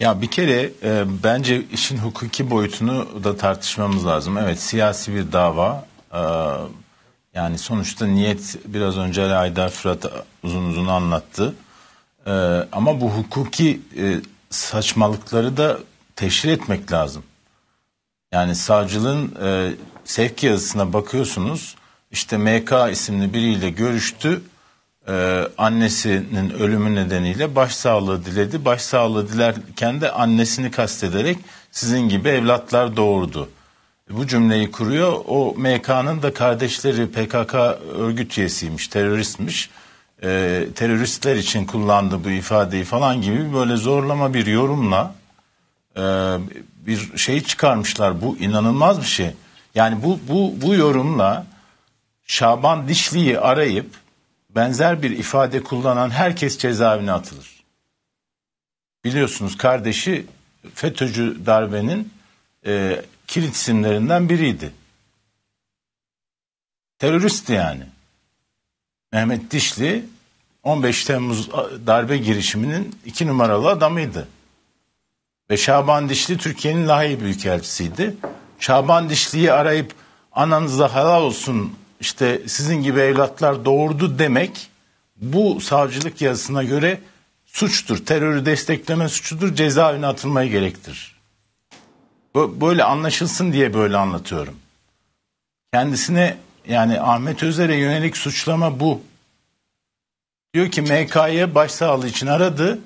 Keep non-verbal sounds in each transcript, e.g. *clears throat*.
Ya bir kere e, bence işin hukuki boyutunu da tartışmamız lazım. Evet siyasi bir dava e, yani sonuçta niyet biraz önce Aydar Fırat uzun uzun anlattı. E, ama bu hukuki e, saçmalıkları da teşhir etmek lazım. Yani savcılığın e, sevk yazısına bakıyorsunuz işte MK isimli biriyle görüştü e, annesinin ölümü nedeniyle başsağlığı diledi. Başsağlığı dilerken de annesini kastederek sizin gibi evlatlar doğurdu. Bu cümleyi kuruyor. O MK'nın da kardeşleri PKK örgüt üyesiymiş, teröristmiş. E, teröristler için kullandı bu ifadeyi falan gibi böyle zorlama bir yorumla e, bir şey çıkarmışlar. Bu inanılmaz bir şey. Yani bu bu bu yorumla Şaban Dişli'yi arayıp benzer bir ifade kullanan herkes cezaevine atılır. Biliyorsunuz kardeşi FETÖ'cü darbenin e, kilit isimlerinden biriydi. Teröristi yani. Mehmet Dişli 15 Temmuz darbe girişiminin iki numaralı adamıydı. Ve Şaban Dişli Türkiye'nin lahi büyükelçisiydi. Şaban Dişli'yi arayıp ananıza helal olsun işte sizin gibi evlatlar doğurdu demek bu savcılık yazısına göre suçtur. Terörü destekleme suçudur. Cezaevine atılmayı gerektir. Böyle anlaşılsın diye böyle anlatıyorum. Kendisine yani Ahmet Özer'e yönelik suçlama bu. Diyor ki MK'ye başsağlığı için aradı.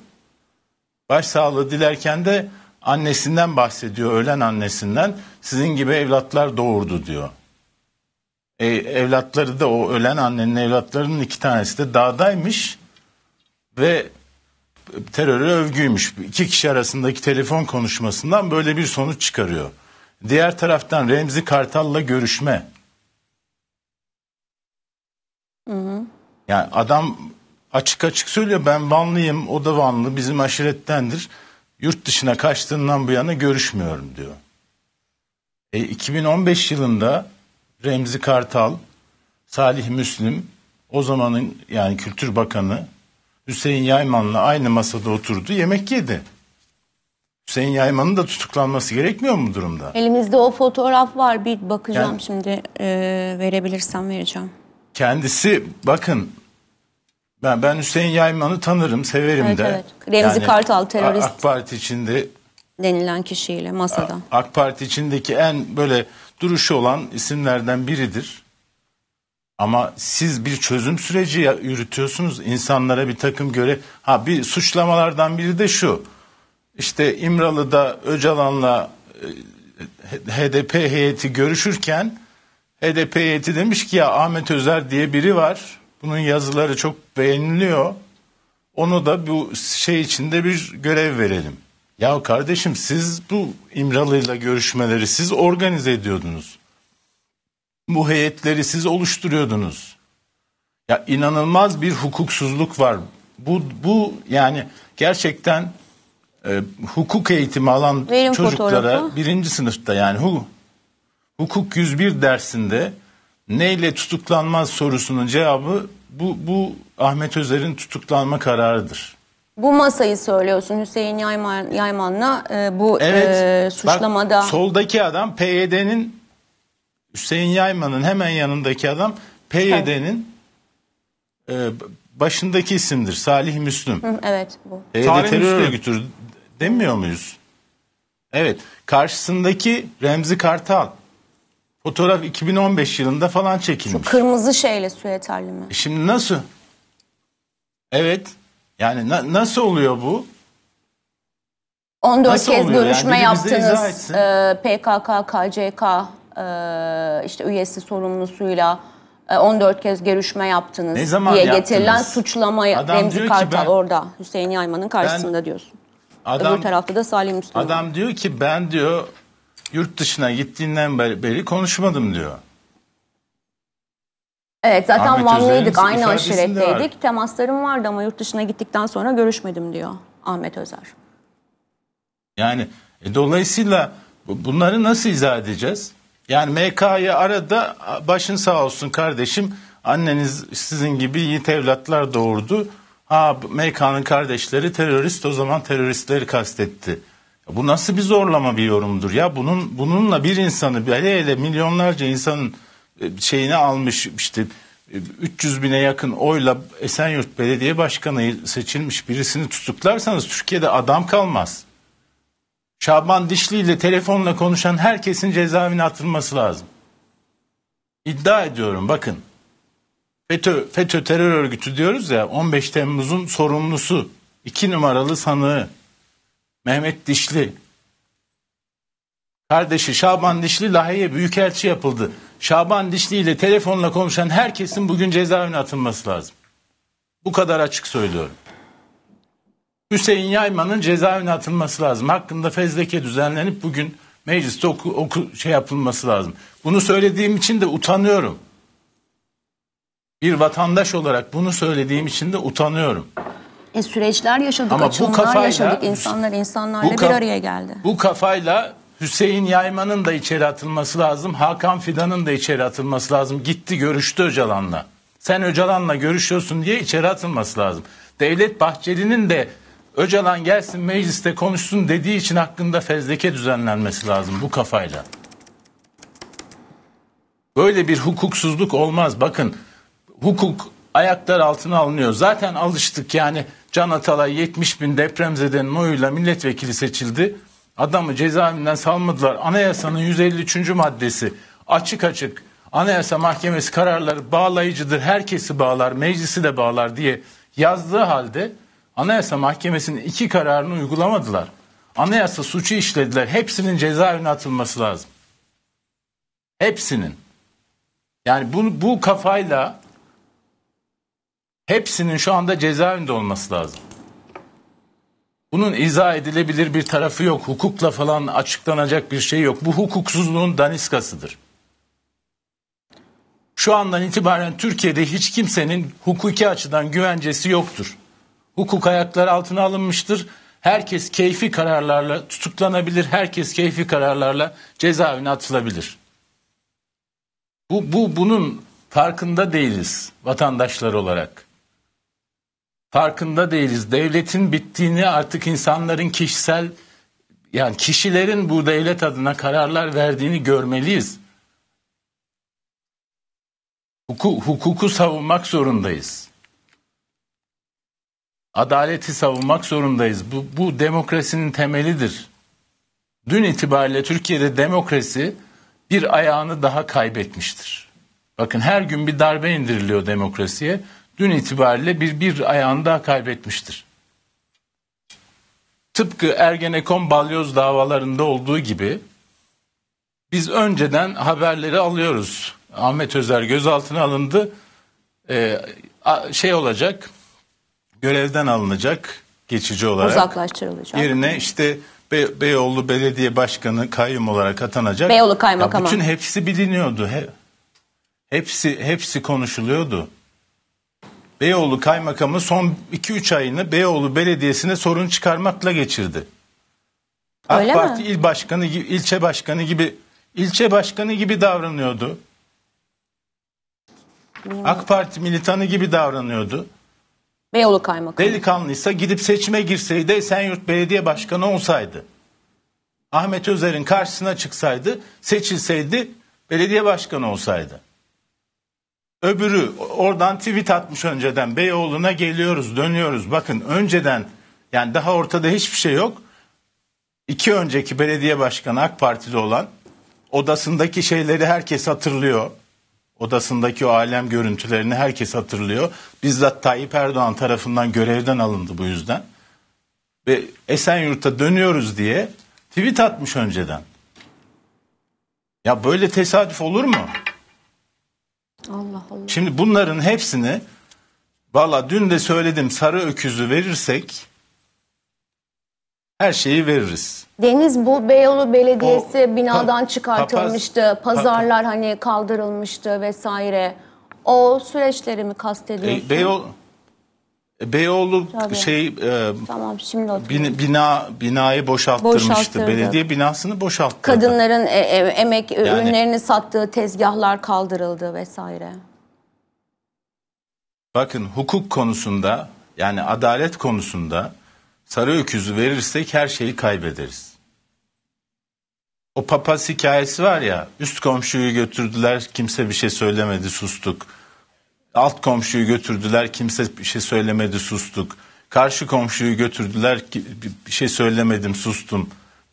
Başsağlığı dilerken de annesinden bahsediyor, ölen annesinden. Sizin gibi evlatlar doğurdu diyor e, evlatları da o ölen annenin evlatlarının iki tanesi de dağdaymış ve teröre övgüymüş. İki kişi arasındaki telefon konuşmasından böyle bir sonuç çıkarıyor. Diğer taraftan Remzi Kartal'la görüşme. Hı hı. Yani adam açık açık söylüyor ben Vanlıyım o da Vanlı bizim aşirettendir. Yurt dışına kaçtığından bu yana görüşmüyorum diyor. E, 2015 yılında Remzi Kartal, Salih Müslim, o zamanın yani Kültür Bakanı Hüseyin Yayman'la aynı masada oturdu, yemek yedi. Hüseyin Yayman'ın da tutuklanması gerekmiyor mu durumda? Elimizde o fotoğraf var. Bir bakacağım yani, şimdi e, verebilirsem vereceğim. Kendisi bakın ben ben Hüseyin Yayman'ı tanırım, severim evet, de. Evet. Remzi yani, Kartal terörist. AK Parti içinde denilen kişiyle masada. AK Parti içindeki en böyle duruşu olan isimlerden biridir. Ama siz bir çözüm süreci yürütüyorsunuz. insanlara bir takım göre ha bir suçlamalardan biri de şu. İşte İmralı'da Öcalan'la e, HDP heyeti görüşürken HDP heyeti demiş ki ya Ahmet Özer diye biri var. Bunun yazıları çok beğeniliyor. Onu da bu şey içinde bir görev verelim. Ya kardeşim siz bu İmralı'yla görüşmeleri siz organize ediyordunuz. Bu heyetleri siz oluşturuyordunuz. Ya inanılmaz bir hukuksuzluk var. Bu bu yani gerçekten e, hukuk eğitimi alan Verin çocuklara fotoğrafı. birinci sınıfta yani hu, hukuk 101 dersinde neyle tutuklanmaz sorusunun cevabı bu bu Ahmet Özer'in tutuklanma kararıdır. Bu masayı söylüyorsun Hüseyin Yayman, Yayman'la e, bu e, evet, e, suçlamada. Bak, soldaki adam PYD'nin Hüseyin Yayman'ın hemen yanındaki adam PYD'nin e, başındaki isimdir Salih Müslüm. Hı, evet bu. PYD Salih terör örgütü demiyor muyuz? Evet karşısındaki Remzi Kartal. Fotoğraf 2015 yılında falan çekilmiş. Şu kırmızı şeyle süeterli mi? E, şimdi nasıl? Evet. Yani na, nasıl oluyor bu? 14 nasıl kez görüşme yani yaptınız. E, PKK, KCK e, işte üyesi sorumlusuyla 14 e, kez görüşme yaptınız ne zaman diye yaptınız? getirilen suçlamayı adam Remzi Kartal ben, orada Hüseyin Yayman'ın karşısında ben, diyorsun. Adam, Öbür tarafta da Salim Müslüman. Adam diyor ki ben diyor yurt dışına gittiğinden beri, beri konuşmadım diyor. Evet zaten Ahmet Vanlıydık aynı ifadesinde var. aşiretteydik. Temaslarım vardı ama yurt dışına gittikten sonra görüşmedim diyor Ahmet Özer. Yani e, dolayısıyla bunları nasıl izah edeceğiz? Yani MK'yı arada başın sağ olsun kardeşim anneniz sizin gibi iyi evlatlar doğurdu. Ha MK'nın kardeşleri terörist o zaman teröristleri kastetti. Bu nasıl bir zorlama bir yorumdur ya? Bunun bununla bir insanı hele hele milyonlarca insanın e, şeyini almış işte 300 e, bine yakın oyla Esenyurt Belediye Başkanı seçilmiş birisini tutuklarsanız Türkiye'de adam kalmaz. Şaban Dişli ile telefonla konuşan herkesin cezaevine atılması lazım. İddia ediyorum bakın. FETÖ, FETÖ terör örgütü diyoruz ya 15 Temmuz'un sorumlusu iki numaralı sanığı Mehmet Dişli. Kardeşi Şaban Dişli Lahey'e büyükelçi yapıldı. Şaban Dişli ile telefonla konuşan herkesin bugün cezaevine atılması lazım. Bu kadar açık söylüyorum. Hüseyin Yayman'ın cezaevine atılması lazım. Hakkında fezleke düzenlenip bugün mecliste oku, oku, şey yapılması lazım. Bunu söylediğim için de utanıyorum. Bir vatandaş olarak bunu söylediğim için de utanıyorum. E, süreçler yaşadık, Ama bu kafayla, yaşadık. insanlar insanlarla bu, bir araya geldi. Bu kafayla Hüseyin Yayman'ın da içeri atılması lazım. Hakan Fidan'ın da içeri atılması lazım. Gitti görüştü Öcalan'la. Sen Öcalan'la görüşüyorsun diye içeri atılması lazım. Devlet Bahçeli'nin de Öcalan gelsin mecliste konuşsun dediği için hakkında fezleke düzenlenmesi lazım bu kafayla. Böyle bir hukuksuzluk olmaz. Bakın hukuk ayaklar altına alınıyor. Zaten alıştık yani Can Atalay 70 bin depremzedenin oyuyla milletvekili seçildi. Adamı cezaevinden salmadılar. Anayasanın 153. maddesi açık açık Anayasa Mahkemesi kararları bağlayıcıdır. Herkesi bağlar, meclisi de bağlar diye yazdığı halde Anayasa Mahkemesi'nin iki kararını uygulamadılar. Anayasa suçu işlediler. Hepsinin cezaevine atılması lazım. Hepsinin. Yani bu, bu kafayla hepsinin şu anda cezaevinde olması lazım. Bunun izah edilebilir bir tarafı yok. Hukukla falan açıklanacak bir şey yok. Bu hukuksuzluğun daniskasıdır. Şu andan itibaren Türkiye'de hiç kimsenin hukuki açıdan güvencesi yoktur. Hukuk ayakları altına alınmıştır. Herkes keyfi kararlarla tutuklanabilir. Herkes keyfi kararlarla cezaevine atılabilir. Bu, bu bunun farkında değiliz vatandaşlar olarak farkında değiliz. Devletin bittiğini artık insanların kişisel yani kişilerin bu devlet adına kararlar verdiğini görmeliyiz. Huku, hukuku savunmak zorundayız. Adaleti savunmak zorundayız. Bu, bu demokrasinin temelidir. Dün itibariyle Türkiye'de demokrasi bir ayağını daha kaybetmiştir. Bakın her gün bir darbe indiriliyor demokrasiye dün itibariyle bir, bir ayağını daha kaybetmiştir. Tıpkı Ergenekon balyoz davalarında olduğu gibi biz önceden haberleri alıyoruz. Ahmet Özer gözaltına alındı. Ee, şey olacak, görevden alınacak geçici olarak. Uzaklaştırılacak. Yerine işte Be Beyoğlu Belediye Başkanı kayyum olarak atanacak. Beyoğlu kaymakamı. Bütün hepsi biliniyordu. He hepsi hepsi konuşuluyordu. Beyoğlu Kaymakamı son 2-3 ayını Beyoğlu Belediyesi'ne sorun çıkarmakla geçirdi. AK Öyle Parti mi? il başkanı, ilçe başkanı gibi ilçe başkanı gibi davranıyordu. Bilmiyorum. AK Parti militanı gibi davranıyordu. Beyoğlu Kaymakamı. Delikanlıysa gidip seçime girseydi Esenyurt Belediye Başkanı olsaydı. Ahmet Özer'in karşısına çıksaydı, seçilseydi belediye başkanı olsaydı. Öbürü oradan tweet atmış önceden. Beyoğlu'na geliyoruz, dönüyoruz. Bakın önceden yani daha ortada hiçbir şey yok. İki önceki belediye başkanı AK Partili olan odasındaki şeyleri herkes hatırlıyor. Odasındaki o alem görüntülerini herkes hatırlıyor. Bizzat Tayyip Erdoğan tarafından görevden alındı bu yüzden. Ve Esenyurt'a dönüyoruz diye tweet atmış önceden. Ya böyle tesadüf olur mu? Allah Allah. Şimdi bunların hepsini valla dün de söyledim sarı öküzü verirsek her şeyi veririz. Deniz bu Beyoğlu Belediyesi o, binadan pa, çıkartılmıştı. Papaz, pazarlar pa, hani kaldırılmıştı vesaire. O süreçleri mi kastediyorsun? E, Beyoğlu e, Beyoğlu Tabii. şey e, tamam şimdi bin, bina binayı boşalttırmıştı. Boşalttırdı. Belediye binasını boşalttı. Kadınların e, e, emek e, yani, ürünlerini sattığı tezgahlar kaldırıldı vesaire. Bakın hukuk konusunda yani adalet konusunda sarı öküzü verirsek her şeyi kaybederiz. O papaz hikayesi var ya üst komşuyu götürdüler kimse bir şey söylemedi sustuk Alt komşuyu götürdüler kimse bir şey söylemedi sustuk. Karşı komşuyu götürdüler bir şey söylemedim sustum.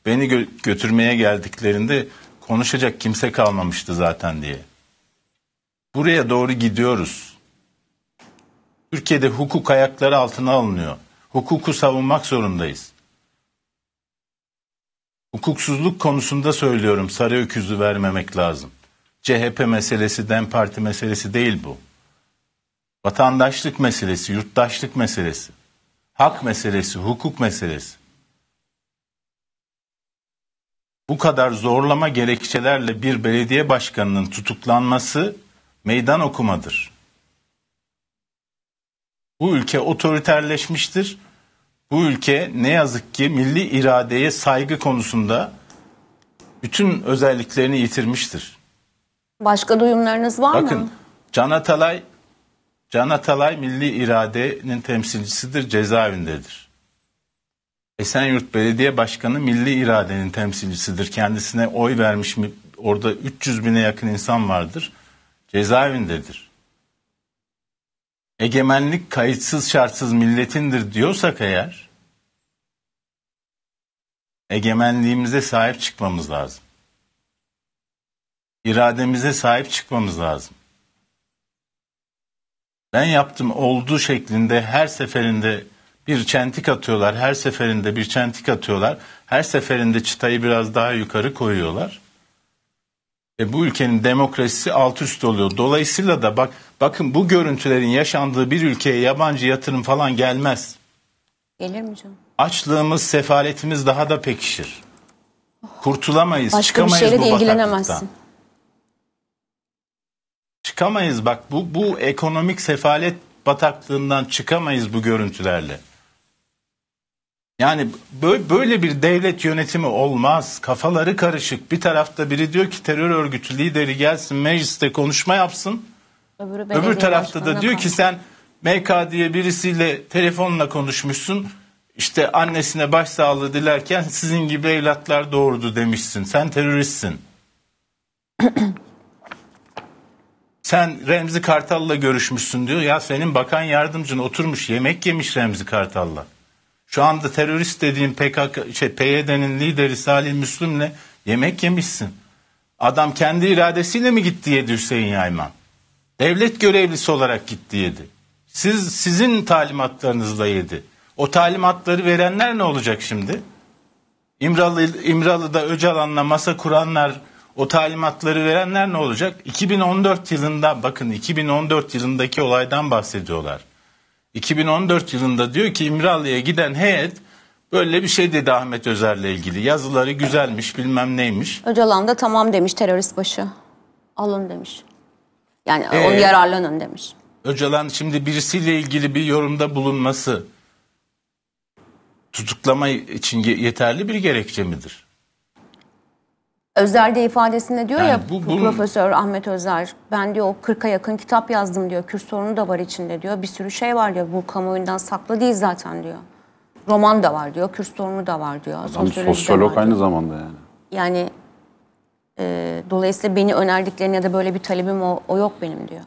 Beni gö- götürmeye geldiklerinde konuşacak kimse kalmamıştı zaten diye. Buraya doğru gidiyoruz. Türkiye'de hukuk ayakları altına alınıyor. Hukuku savunmak zorundayız. Hukuksuzluk konusunda söylüyorum sarı öküzü vermemek lazım. CHP meselesi, DEM Parti meselesi değil bu. Vatandaşlık meselesi, yurttaşlık meselesi, hak meselesi, hukuk meselesi. Bu kadar zorlama gerekçelerle bir belediye başkanının tutuklanması meydan okumadır. Bu ülke otoriterleşmiştir. Bu ülke ne yazık ki milli iradeye saygı konusunda bütün özelliklerini yitirmiştir. Başka duyumlarınız var Bakın, mı? Bakın Can Atalay Can Atalay milli iradenin temsilcisidir, cezaevindedir. Esenyurt Belediye Başkanı milli iradenin temsilcisidir. Kendisine oy vermiş mi? Orada 300 bine yakın insan vardır. Cezaevindedir. Egemenlik kayıtsız şartsız milletindir diyorsak eğer egemenliğimize sahip çıkmamız lazım. İrademize sahip çıkmamız lazım ben yaptım oldu şeklinde her seferinde bir çentik atıyorlar. Her seferinde bir çentik atıyorlar. Her seferinde çıtayı biraz daha yukarı koyuyorlar. E bu ülkenin demokrasisi alt üst oluyor. Dolayısıyla da bak bakın bu görüntülerin yaşandığı bir ülkeye yabancı yatırım falan gelmez. Gelir mi canım? Açlığımız, sefaletimiz daha da pekişir. Kurtulamayız, Başka çıkamayız bir şeyle bu de ilgilenemezsin çıkamayız bak bu bu ekonomik sefalet bataklığından çıkamayız bu görüntülerle. Yani böyle bir devlet yönetimi olmaz. Kafaları karışık. Bir tarafta biri diyor ki terör örgütü lideri gelsin mecliste konuşma yapsın. Öbürü Öbür tarafta da diyor ki sen MK diye birisiyle telefonla konuşmuşsun. İşte annesine başsağlığı dilerken sizin gibi evlatlar doğurdu demişsin. Sen teröristsin. *clears throat* Sen Remzi Kartal'la görüşmüşsün diyor. Ya senin bakan yardımcın oturmuş yemek yemiş Remzi Kartal'la. Şu anda terörist dediğin PKK, şey, PYD'nin lideri Salih Müslüm'le yemek yemişsin. Adam kendi iradesiyle mi gitti yedi Hüseyin Yayman? Devlet görevlisi olarak gitti yedi. Siz sizin talimatlarınızla yedi. O talimatları verenler ne olacak şimdi? İmralı, İmralı'da Öcalan'la masa kuranlar o talimatları verenler ne olacak? 2014 yılında bakın 2014 yılındaki olaydan bahsediyorlar. 2014 yılında diyor ki İmralı'ya giden heyet Böyle bir şey dedi Ahmet Özer'le ilgili. Yazıları güzelmiş bilmem neymiş. Öcalan da tamam demiş terörist başı. Alın demiş. Yani ee, o yararlanın demiş. Öcalan şimdi birisiyle ilgili bir yorumda bulunması tutuklama için yeterli bir gerekçe midir? Özer de ifadesinde diyor yani ya bu, bu, Profesör Ahmet Özer ben diyor 40'a yakın kitap yazdım diyor. Kürt sorunu da var içinde diyor. Bir sürü şey var diyor. Bu kamuoyundan saklı değil zaten diyor. Roman da var diyor. Kürt sorunu da var diyor. Adam sosyolog aynı diyor. zamanda yani. Yani e, dolayısıyla beni önerdiklerine ya da böyle bir talebim o, o yok benim diyor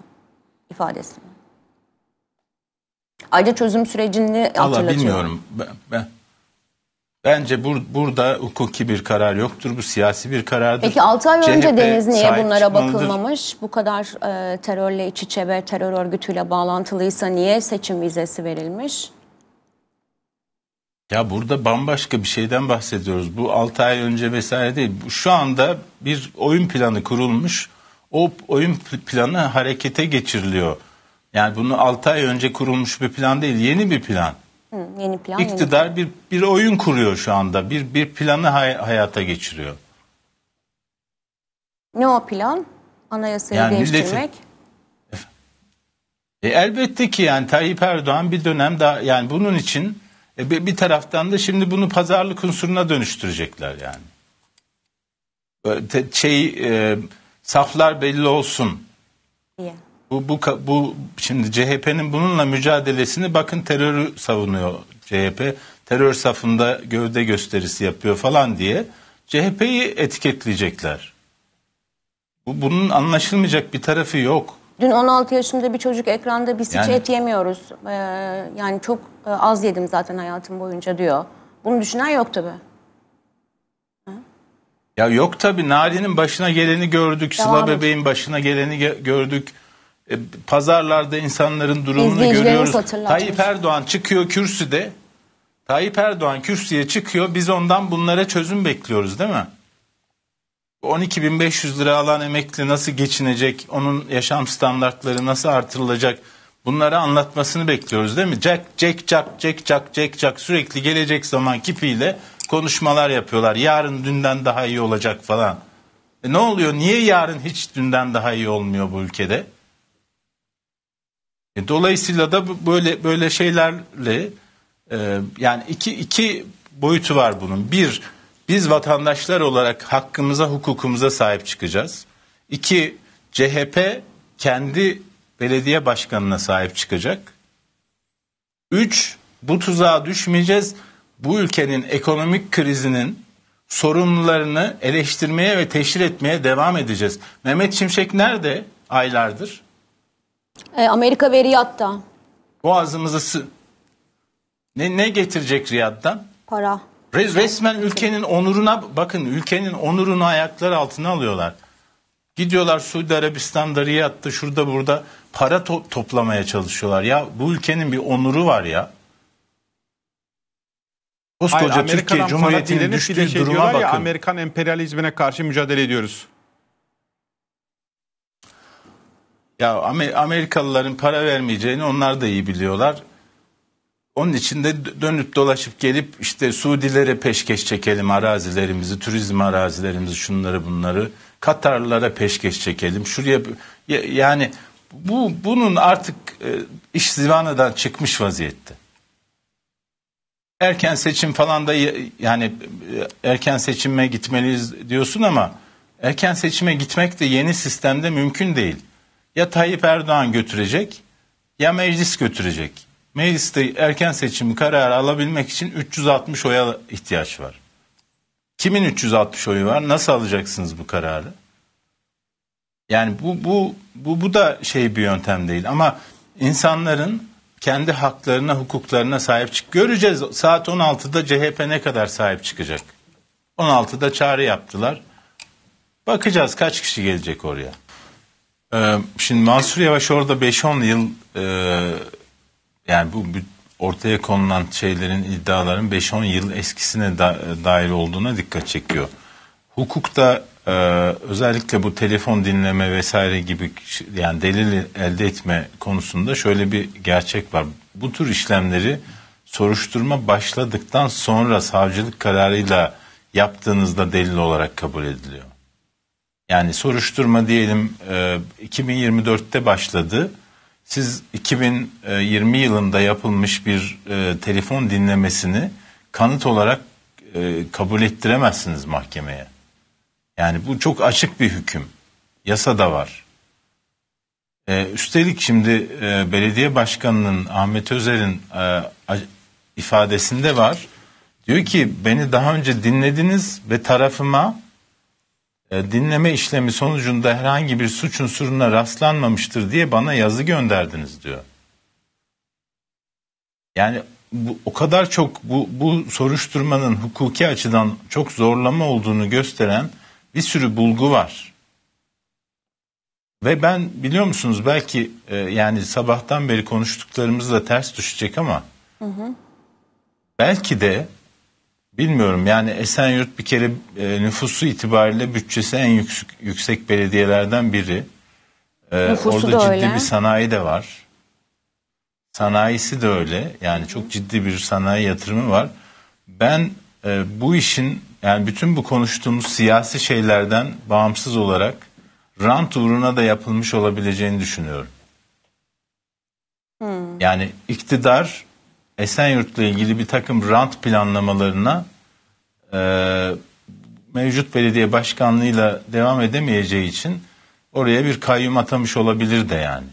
ifadesinde. Ayrıca çözüm sürecini Allah, hatırlatıyor. Allah bilmiyorum. Ben, ben, Bence bur burada hukuki bir karar yoktur. Bu siyasi bir karardır. Peki 6 ay önce Deniz niye bunlara bakılmamış? Bu kadar e, terörle iç içe ve terör örgütüyle bağlantılıysa niye seçim vizesi verilmiş? Ya burada bambaşka bir şeyden bahsediyoruz. Bu 6 ay önce vesaire değil. Şu anda bir oyun planı kurulmuş. O oyun planı harekete geçiriliyor. Yani bunu 6 ay önce kurulmuş bir plan değil, yeni bir plan yeni plan. İktidar yeni plan. bir bir oyun kuruyor şu anda. Bir bir planı hay, hayata geçiriyor. Ne o plan? Anayasayı yani değiştirmek. e, elbette ki yani Tayyip Erdoğan bir dönem daha yani bunun için e, bir taraftan da şimdi bunu pazarlık unsuruna dönüştürecekler yani. şey e, saflar belli olsun. İyi. Bu, bu, bu şimdi CHP'nin bununla mücadelesini bakın terörü savunuyor CHP. Terör safında gövde gösterisi yapıyor falan diye CHP'yi etiketleyecekler. Bu, bunun anlaşılmayacak bir tarafı yok. Dün 16 yaşında bir çocuk ekranda biz yani, hiç et yemiyoruz. Ee, yani çok e, az yedim zaten hayatım boyunca diyor. Bunu düşünen yok tabii. Ya yok tabii Nari'nin başına geleni gördük, Devam Sıla edin. bebeğin başına geleni gördük. E, pazarlarda insanların durumunu görüyoruz. Tayyip Erdoğan çıkıyor kürsüde. Tayyip Erdoğan kürsüye çıkıyor. Biz ondan bunlara çözüm bekliyoruz değil mi? 12.500 lira alan emekli nasıl geçinecek? Onun yaşam standartları nasıl artırılacak? Bunları anlatmasını bekliyoruz değil mi? Jack, Jack, Jack, Jack, Jack, Jack, Jack sürekli gelecek zaman kipiyle konuşmalar yapıyorlar. Yarın dünden daha iyi olacak falan. E ne oluyor? Niye yarın hiç dünden daha iyi olmuyor bu ülkede? E, dolayısıyla da böyle böyle şeylerle e, yani iki iki boyutu var bunun. Bir biz vatandaşlar olarak hakkımıza hukukumuza sahip çıkacağız. İki CHP kendi belediye başkanına sahip çıkacak. Üç bu tuzağa düşmeyeceğiz. Bu ülkenin ekonomik krizinin sorunlarını eleştirmeye ve teşhir etmeye devam edeceğiz. Mehmet Şimşek nerede aylardır? E, Amerika ve Riyad'da. Boğazımızı sı... Ne, ne getirecek Riyad'dan? Para. Res, resmen ülkenin onuruna bakın ülkenin onurunu ayaklar altına alıyorlar. Gidiyorlar Suudi Arabistan'da Riyad'da şurada burada para to- toplamaya çalışıyorlar. Ya bu ülkenin bir onuru var ya. Koskoca Hayır, Türkiye Cumhuriyeti'nin düştüğü şey duruma bakın. Ya, Amerikan emperyalizmine karşı mücadele ediyoruz. Ya Amerikalıların para vermeyeceğini onlar da iyi biliyorlar. Onun için de dönüp dolaşıp gelip işte Suudilere peşkeş çekelim arazilerimizi, turizm arazilerimizi, şunları bunları. Katarlılara peşkeş çekelim. Şuraya yani bu bunun artık e, iş zivanadan çıkmış vaziyette. Erken seçim falan da yani e, erken seçime gitmeliyiz diyorsun ama erken seçime gitmek de yeni sistemde mümkün değil ya Tayyip Erdoğan götürecek ya meclis götürecek. Mecliste erken seçim kararı alabilmek için 360 oya ihtiyaç var. Kimin 360 oyu var? Nasıl alacaksınız bu kararı? Yani bu bu bu bu da şey bir yöntem değil ama insanların kendi haklarına, hukuklarına sahip çık. Göreceğiz saat 16'da CHP ne kadar sahip çıkacak. 16'da çağrı yaptılar. Bakacağız kaç kişi gelecek oraya. Ee, şimdi Mansur Yavaş orada 5-10 yıl e, yani bu ortaya konulan şeylerin iddiaların 5-10 yıl eskisine da, dair olduğuna dikkat çekiyor. Hukukta e, özellikle bu telefon dinleme vesaire gibi yani delil elde etme konusunda şöyle bir gerçek var. Bu tür işlemleri soruşturma başladıktan sonra savcılık kararıyla yaptığınızda delil olarak kabul ediliyor. Yani soruşturma diyelim 2024'te e, başladı. Siz 2020 e, yılında yapılmış bir e, telefon dinlemesini kanıt olarak kabul ettiremezsiniz mahkemeye. Yani bu çok açık bir hüküm. Yasa da var. üstelik şimdi belediye başkanının Ahmet Özer'in ifadesinde var. Diyor ki beni daha önce dinlediniz ve tarafıma e, dinleme işlemi sonucunda herhangi bir suç unsuruna rastlanmamıştır diye bana yazı gönderdiniz diyor. Yani bu, o kadar çok bu, bu soruşturmanın hukuki açıdan çok zorlama olduğunu gösteren bir sürü bulgu var. Ve ben biliyor musunuz belki e, yani sabahtan beri konuştuklarımız da ters düşecek ama hı hı. belki de Bilmiyorum yani Esenyurt bir kere e, nüfusu itibariyle bütçesi en yüksek, yüksek belediyelerden biri. E, orada ciddi öyle. bir sanayi de var. Sanayisi de öyle. Yani çok ciddi bir sanayi yatırımı var. Ben e, bu işin yani bütün bu konuştuğumuz siyasi şeylerden bağımsız olarak rant uğruna da yapılmış olabileceğini düşünüyorum. Hmm. Yani iktidar Esenyurt'la ilgili bir takım rant planlamalarına e, mevcut belediye başkanlığıyla devam edemeyeceği için oraya bir kayyum atamış olabilir de yani.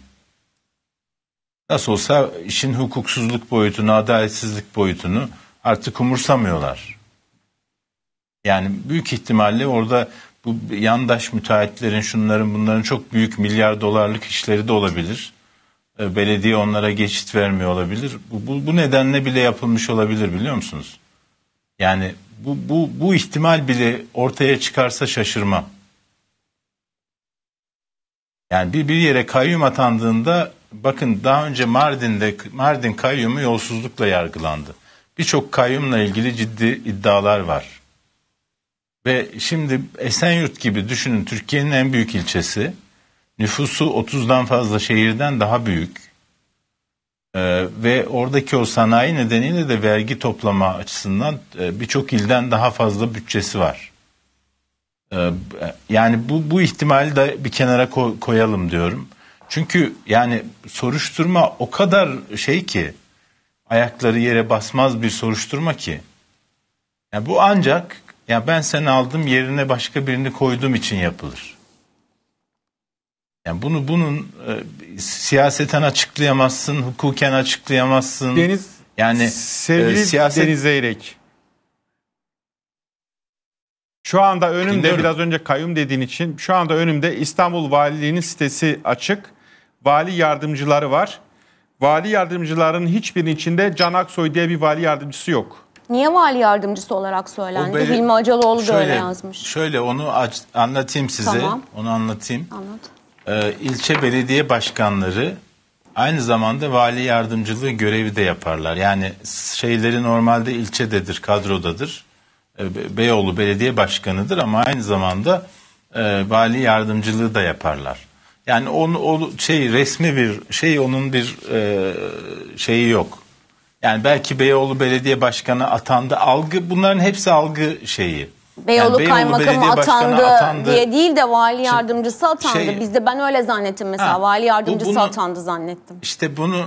Nasıl olsa işin hukuksuzluk boyutunu, adaletsizlik boyutunu artık umursamıyorlar. Yani büyük ihtimalle orada bu yandaş müteahhitlerin, şunların bunların çok büyük milyar dolarlık işleri de olabilir. E, belediye onlara geçit vermiyor olabilir. Bu, bu, bu nedenle bile yapılmış olabilir biliyor musunuz? Yani bu, bu, bu ihtimal bile ortaya çıkarsa şaşırma. Yani bir, bir yere kayyum atandığında bakın daha önce Mardin'de Mardin kayyumu yolsuzlukla yargılandı. Birçok kayyumla ilgili ciddi iddialar var. Ve şimdi Esenyurt gibi düşünün Türkiye'nin en büyük ilçesi. Nüfusu 30'dan fazla şehirden daha büyük. Ee, ve oradaki o sanayi nedeniyle de vergi toplama açısından e, birçok ilden daha fazla bütçesi var. Ee, yani bu, bu ihtimali de bir kenara koyalım diyorum. Çünkü yani soruşturma o kadar şey ki ayakları yere basmaz bir soruşturma ki. Yani bu ancak ya ben seni aldım yerine başka birini koyduğum için yapılır. Yani bunu bunun e, siyaseten açıklayamazsın, hukuken açıklayamazsın. Deniz yani e, sevgili e, siyaset... Deniz Zeyrek. Şu anda önümde Bilmiyorum. biraz önce kayyum dediğin için şu anda önümde İstanbul Valiliği'nin sitesi açık. Vali yardımcıları var. Vali yardımcılarının hiçbirinin içinde Can Aksoy diye bir vali yardımcısı yok. Niye vali yardımcısı olarak söylendi? Böyle, Hilmi Acaloğlu şöyle, da öyle yazmış. Şöyle onu aç, anlatayım size. Tamam. Onu anlatayım. Anlat e, ilçe belediye başkanları aynı zamanda vali yardımcılığı görevi de yaparlar. Yani şeyleri normalde ilçededir, kadrodadır. E, Beyoğlu belediye başkanıdır ama aynı zamanda e, vali yardımcılığı da yaparlar. Yani onu o şey resmi bir şey onun bir e, şeyi yok. Yani belki Beyoğlu Belediye Başkanı atandı algı bunların hepsi algı şeyi. Beyoğlu, yani Beyoğlu kaymakamı atandı, atandı diye değil de vali şey, yardımcısı atandı. Şey, Bizde ben öyle zannettim mesela ha, vali yardımcısı bu, bunu, atandı zannettim. İşte bunu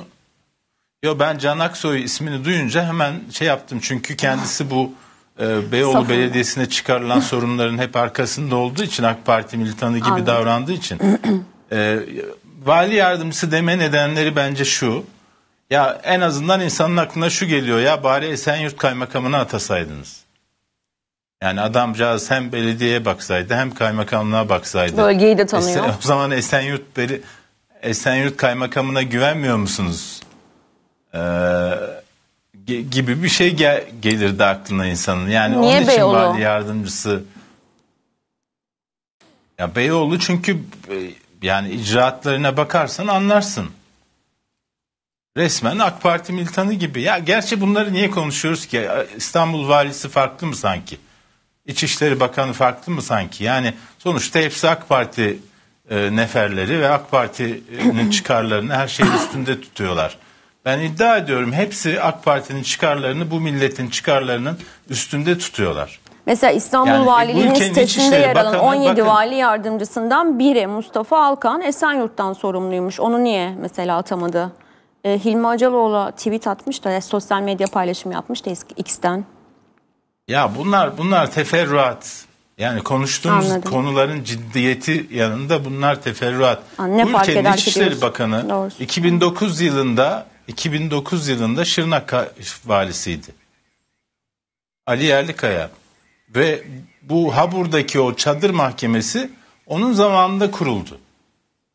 yo ben Can Aksoy ismini duyunca hemen şey yaptım çünkü kendisi bu e, Beyoğlu Safın. Belediyesi'ne çıkarılan sorunların hep arkasında olduğu için AK Parti militanı gibi Anladım. davrandığı için e, vali yardımcısı deme nedenleri bence şu. Ya en azından insanın aklına şu geliyor ya bari Esenyurt kaymakamını atasaydınız. Yani adamcağız hem belediyeye baksaydı hem kaymakamlığa baksaydı. Bölgeyi de e tanıyor. Esen, *laughs* o zaman Esenyurt, Beli, Esenyurt kaymakamına güvenmiyor musunuz? Ee, gibi bir şey gel, gelirdi aklına insanın. Yani Niye onun için Beyoğlu? vali yardımcısı. Ya Beyoğlu çünkü e, yani icraatlarına bakarsan anlarsın. Resmen AK Parti militanı gibi. Ya gerçi bunları niye konuşuyoruz ki? İstanbul valisi farklı mı sanki? İçişleri Bakanı farklı mı sanki? Yani sonuçta hepsi AK Parti e, neferleri ve AK Parti'nin *clears throat* çıkarlarını her şeyin üstünde tutuyorlar. Ben iddia ediyorum hepsi AK Parti'nin çıkarlarını bu milletin çıkarlarının üstünde tutuyorlar. Mesela İstanbul yani, e, Valiliği'nin sitesinde yer alan 17 bakın. vali yardımcısından biri Mustafa Alkan Esenyurt'tan sorumluymuş. Onu niye mesela atamadı? Ee, Hilmi Acaloğlu tweet atmış da e, sosyal medya paylaşımı yapmış da X'ten. Ya bunlar bunlar teferruat. Yani konuştuğumuz Anladım. konuların ciddiyeti yanında bunlar teferruat. Aa, Bu ülkenin eder İçişleri Bakanı Doğrusu. 2009 yılında 2009 yılında Şırnak valisiydi. Ali Yerlikaya ve bu Habur'daki o çadır mahkemesi onun zamanında kuruldu.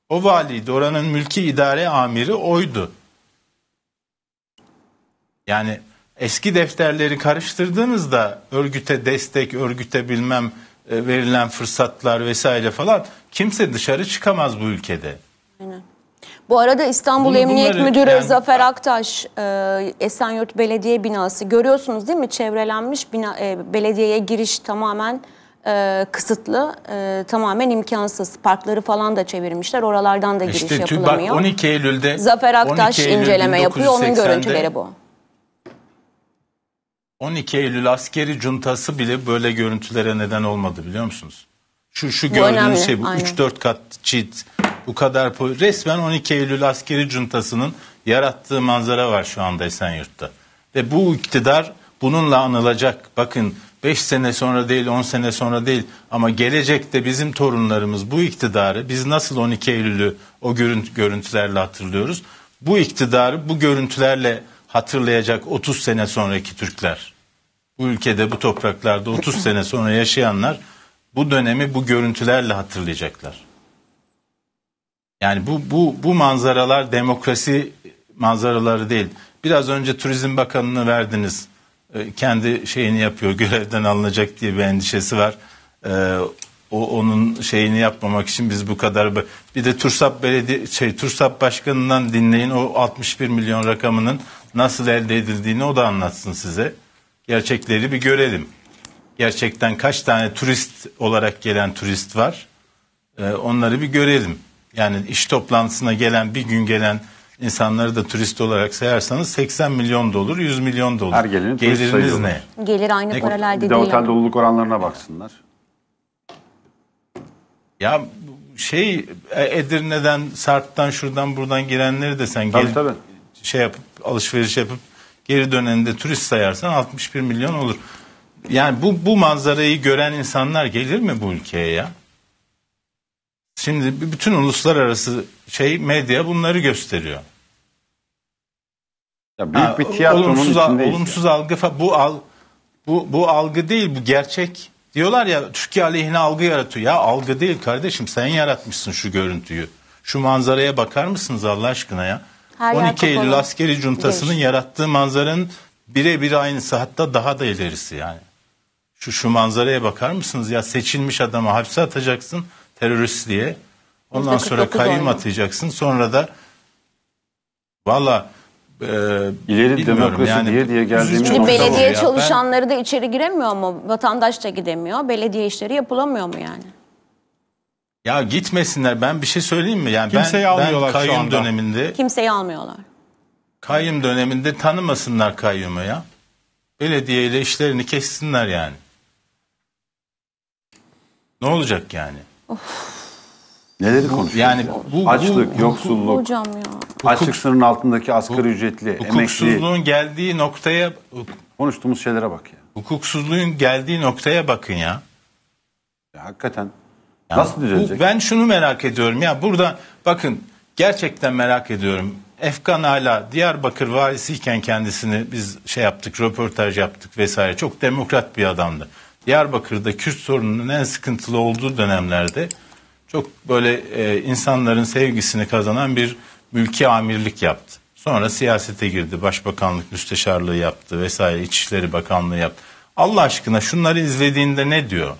O valiydi. Oranın mülki idare amiri oydu. Yani eski defterleri karıştırdığınızda örgüte destek, örgüte bilmem e, verilen fırsatlar vesaire falan kimse dışarı çıkamaz bu ülkede. Bu arada İstanbul Bunu Emniyet Müdürü yani, Zafer Aktaş e, Esenyurt Belediye binası görüyorsunuz değil mi? Çevrelenmiş bina, e, belediyeye giriş tamamen e, kısıtlı, e, tamamen imkansız. Parkları falan da çevirmişler. Oralardan da giriş işte, yapılamıyor. Bak 12 Eylül'de Zafer Aktaş Eylül inceleme yapıyor. Onun görüntüleri bu. 12 Eylül askeri cuntası bile böyle görüntülere neden olmadı biliyor musunuz? Şu şu gördüğünüz şey bu aynen. 3-4 kat çit bu kadar resmen 12 Eylül askeri cuntasının yarattığı manzara var şu anda Esenyurt'ta. Ve bu iktidar bununla anılacak. Bakın 5 sene sonra değil 10 sene sonra değil ama gelecekte bizim torunlarımız bu iktidarı biz nasıl 12 Eylül'ü o görüntülerle hatırlıyoruz. Bu iktidarı bu görüntülerle hatırlayacak 30 sene sonraki Türkler. Bu ülkede bu topraklarda 30 sene sonra yaşayanlar bu dönemi bu görüntülerle hatırlayacaklar. Yani bu bu bu manzaralar demokrasi manzaraları değil. Biraz önce Turizm Bakanını verdiniz. Ee, kendi şeyini yapıyor. Görevden alınacak diye bir endişesi var. Ee, o onun şeyini yapmamak için biz bu kadar bir de Tursap Belediye şey Tursap Başkanından dinleyin o 61 milyon rakamının nasıl elde edildiğini o da anlatsın size. Gerçekleri bir görelim. Gerçekten kaç tane turist olarak gelen turist var? Ee, onları bir görelim. Yani iş toplantısına gelen bir gün gelen insanları da turist olarak sayarsanız 80 milyon da olur, 100 milyon da olur. Her gelenin turist Geliriniz sayılır. ne? Gelir aynı Ne- paralelde Bir de değil. otel doluluk oranlarına baksınlar. Ya şey e, Edirne'den, sarttan şuradan buradan girenleri de sen Tabii, tabii şey yapıp alışveriş yapıp geri dönende turist sayarsan 61 milyon olur. Yani bu bu manzarayı gören insanlar gelir mi bu ülkeye ya? Şimdi bütün uluslararası şey medya bunları gösteriyor. Ya büyük ha, bir tiyatronun olumsuz, içindeyiz. Olumsuz ya. algı bu al bu bu algı değil bu gerçek. Diyorlar ya Türkiye aleyhine algı yaratıyor. Ya algı değil kardeşim sen yaratmışsın şu görüntüyü. Şu manzaraya bakar mısınız Allah aşkına ya? Her 12 Eylül olan. askeri cuntasının Gelir. yarattığı manzaranın birebir aynısı hatta daha da ilerisi yani. Şu şu manzaraya bakar mısınız ya seçilmiş adamı hapse atacaksın terörist diye. Ondan sonra kayyum atacaksın sonra da valla e, ileri demokrasi yani, diye diye geldiğimiz Şimdi belediye çalışanları ben, da içeri giremiyor mu? Vatandaş da gidemiyor. Belediye işleri yapılamıyor mu yani? Ya gitmesinler. Ben bir şey söyleyeyim mi? Yani Kimseyi ben, almıyorlar ben kayyum şu anda. döneminde Kimseyi almıyorlar. kayyum döneminde tanımasınlar kayyumu ya. Belediyeyle işlerini kessinler yani. Ne olacak yani? Neleri konuşuyoruz? Yani bu- bu- açlık, yoksulluk, Hocam ya. açlık sınırının altındaki asgari ücretli, emekli. Hukuksuzluğun geldiği noktaya Konuştuğumuz şeylere bak ya. hukuksuzluğun geldiği noktaya bakın ya. ya hakikaten yani Nasıl düzelecek? Bu, ben şunu merak ediyorum ya burada bakın gerçekten merak ediyorum. Efkan hala Diyarbakır valisiyken kendisini biz şey yaptık, röportaj yaptık vesaire. Çok demokrat bir adamdı. Diyarbakır'da Kürt sorununun en sıkıntılı olduğu dönemlerde çok böyle e, insanların sevgisini kazanan bir mülki amirlik yaptı. Sonra siyasete girdi, başbakanlık müsteşarlığı yaptı vesaire, İçişleri Bakanlığı yaptı. Allah aşkına şunları izlediğinde ne diyor?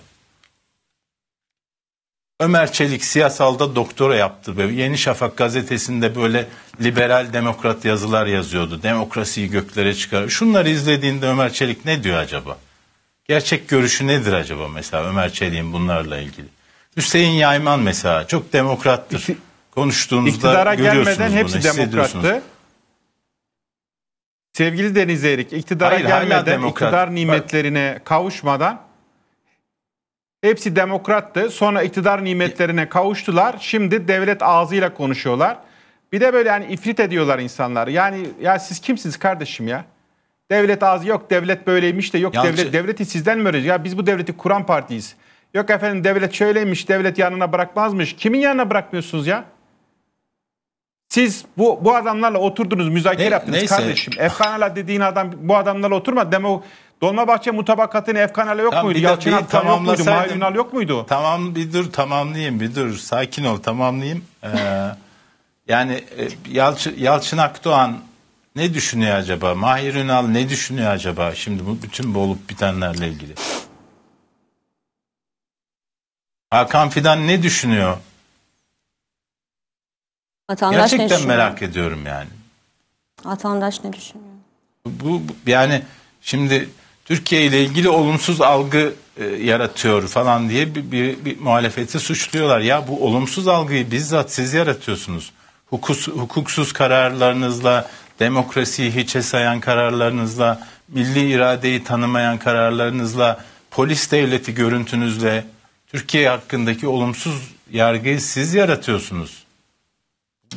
Ömer Çelik siyasalda doktora yaptı. Böyle Yeni Şafak gazetesinde böyle liberal demokrat yazılar yazıyordu. Demokrasiyi göklere çıkar. Şunları izlediğinde Ömer Çelik ne diyor acaba? Gerçek görüşü nedir acaba mesela Ömer Çelik'in bunlarla ilgili? Hüseyin Yayman mesela çok demokrattır. Konuştuğunuzda İktidara görüyorsunuz gelmeden hepsi bunu, demokrattı. Sevgili Deniz Erik, iktidara Hayır, gelmeden, iktidar nimetlerine kavuşmadan Hepsi demokrattı. Sonra iktidar nimetlerine kavuştular. Şimdi devlet ağzıyla konuşuyorlar. Bir de böyle yani ifrit ediyorlar insanlar. Yani ya siz kimsiniz kardeşim ya? Devlet ağzı yok devlet böyleymiş de yok Yalnız... devlet devleti sizden mi öğreneceğiz? Ya biz bu devleti kuran partiyiz. Yok efendim devlet şöyleymiş devlet yanına bırakmazmış. Kimin yanına bırakmıyorsunuz ya? Siz bu bu adamlarla oturdunuz, müzakere ne, yaptınız neyse. kardeşim. Efkanala dediğin adam bu adamlarla oturma. Demo Dolmabahçe mutabakatın Efkanal'a yok tamam, muydu? Yalçın Aktan yok muydu? Mahir Ünal yok muydu? Tamam bir dur tamamlayayım bir dur. Sakin ol tamamlayayım. Ee, *laughs* yani e, Yalçın, Yalçın Akdoğan ne düşünüyor acaba? Mahir Ünal ne düşünüyor acaba? Şimdi bu bütün bu olup bitenlerle ilgili. Hakan Fidan ne düşünüyor? Vatandaş Gerçekten merak ediyorum yani. Vatandaş ne düşünüyor? Bu, bu yani şimdi Türkiye ile ilgili olumsuz algı e, yaratıyor falan diye bir, bir, bir muhalefeti suçluyorlar. Ya bu olumsuz algıyı bizzat siz yaratıyorsunuz. Hukus, hukuksuz kararlarınızla, demokrasiyi hiçe sayan kararlarınızla, milli iradeyi tanımayan kararlarınızla, polis devleti görüntünüzle Türkiye hakkındaki olumsuz yargıyı siz yaratıyorsunuz.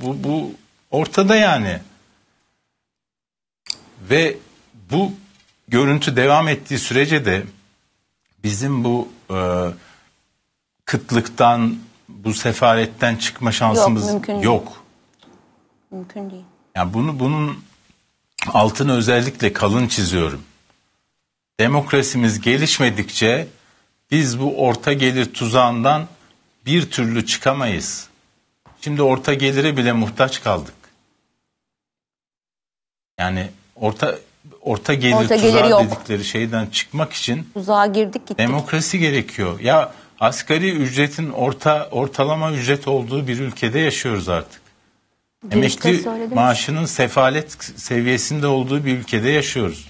Bu, bu ortada yani. Ve bu görüntü devam ettiği sürece de bizim bu e, kıtlıktan, bu sefaletten çıkma şansımız yok. Mümkün yok. Değil. Mümkün değil. Yani bunu bunun altını özellikle kalın çiziyorum. Demokrasimiz gelişmedikçe biz bu orta gelir tuzağından bir türlü çıkamayız. Şimdi orta gelire bile muhtaç kaldık. Yani orta orta gelir orta tuzağı yok. dedikleri şeyden çıkmak için tuzağa girdik gittik. Demokrasi gerekiyor. Ya asgari ücretin orta ortalama ücret olduğu bir ülkede yaşıyoruz artık. Girişte Emekli söyledim. maaşının sefalet seviyesinde olduğu bir ülkede yaşıyoruz.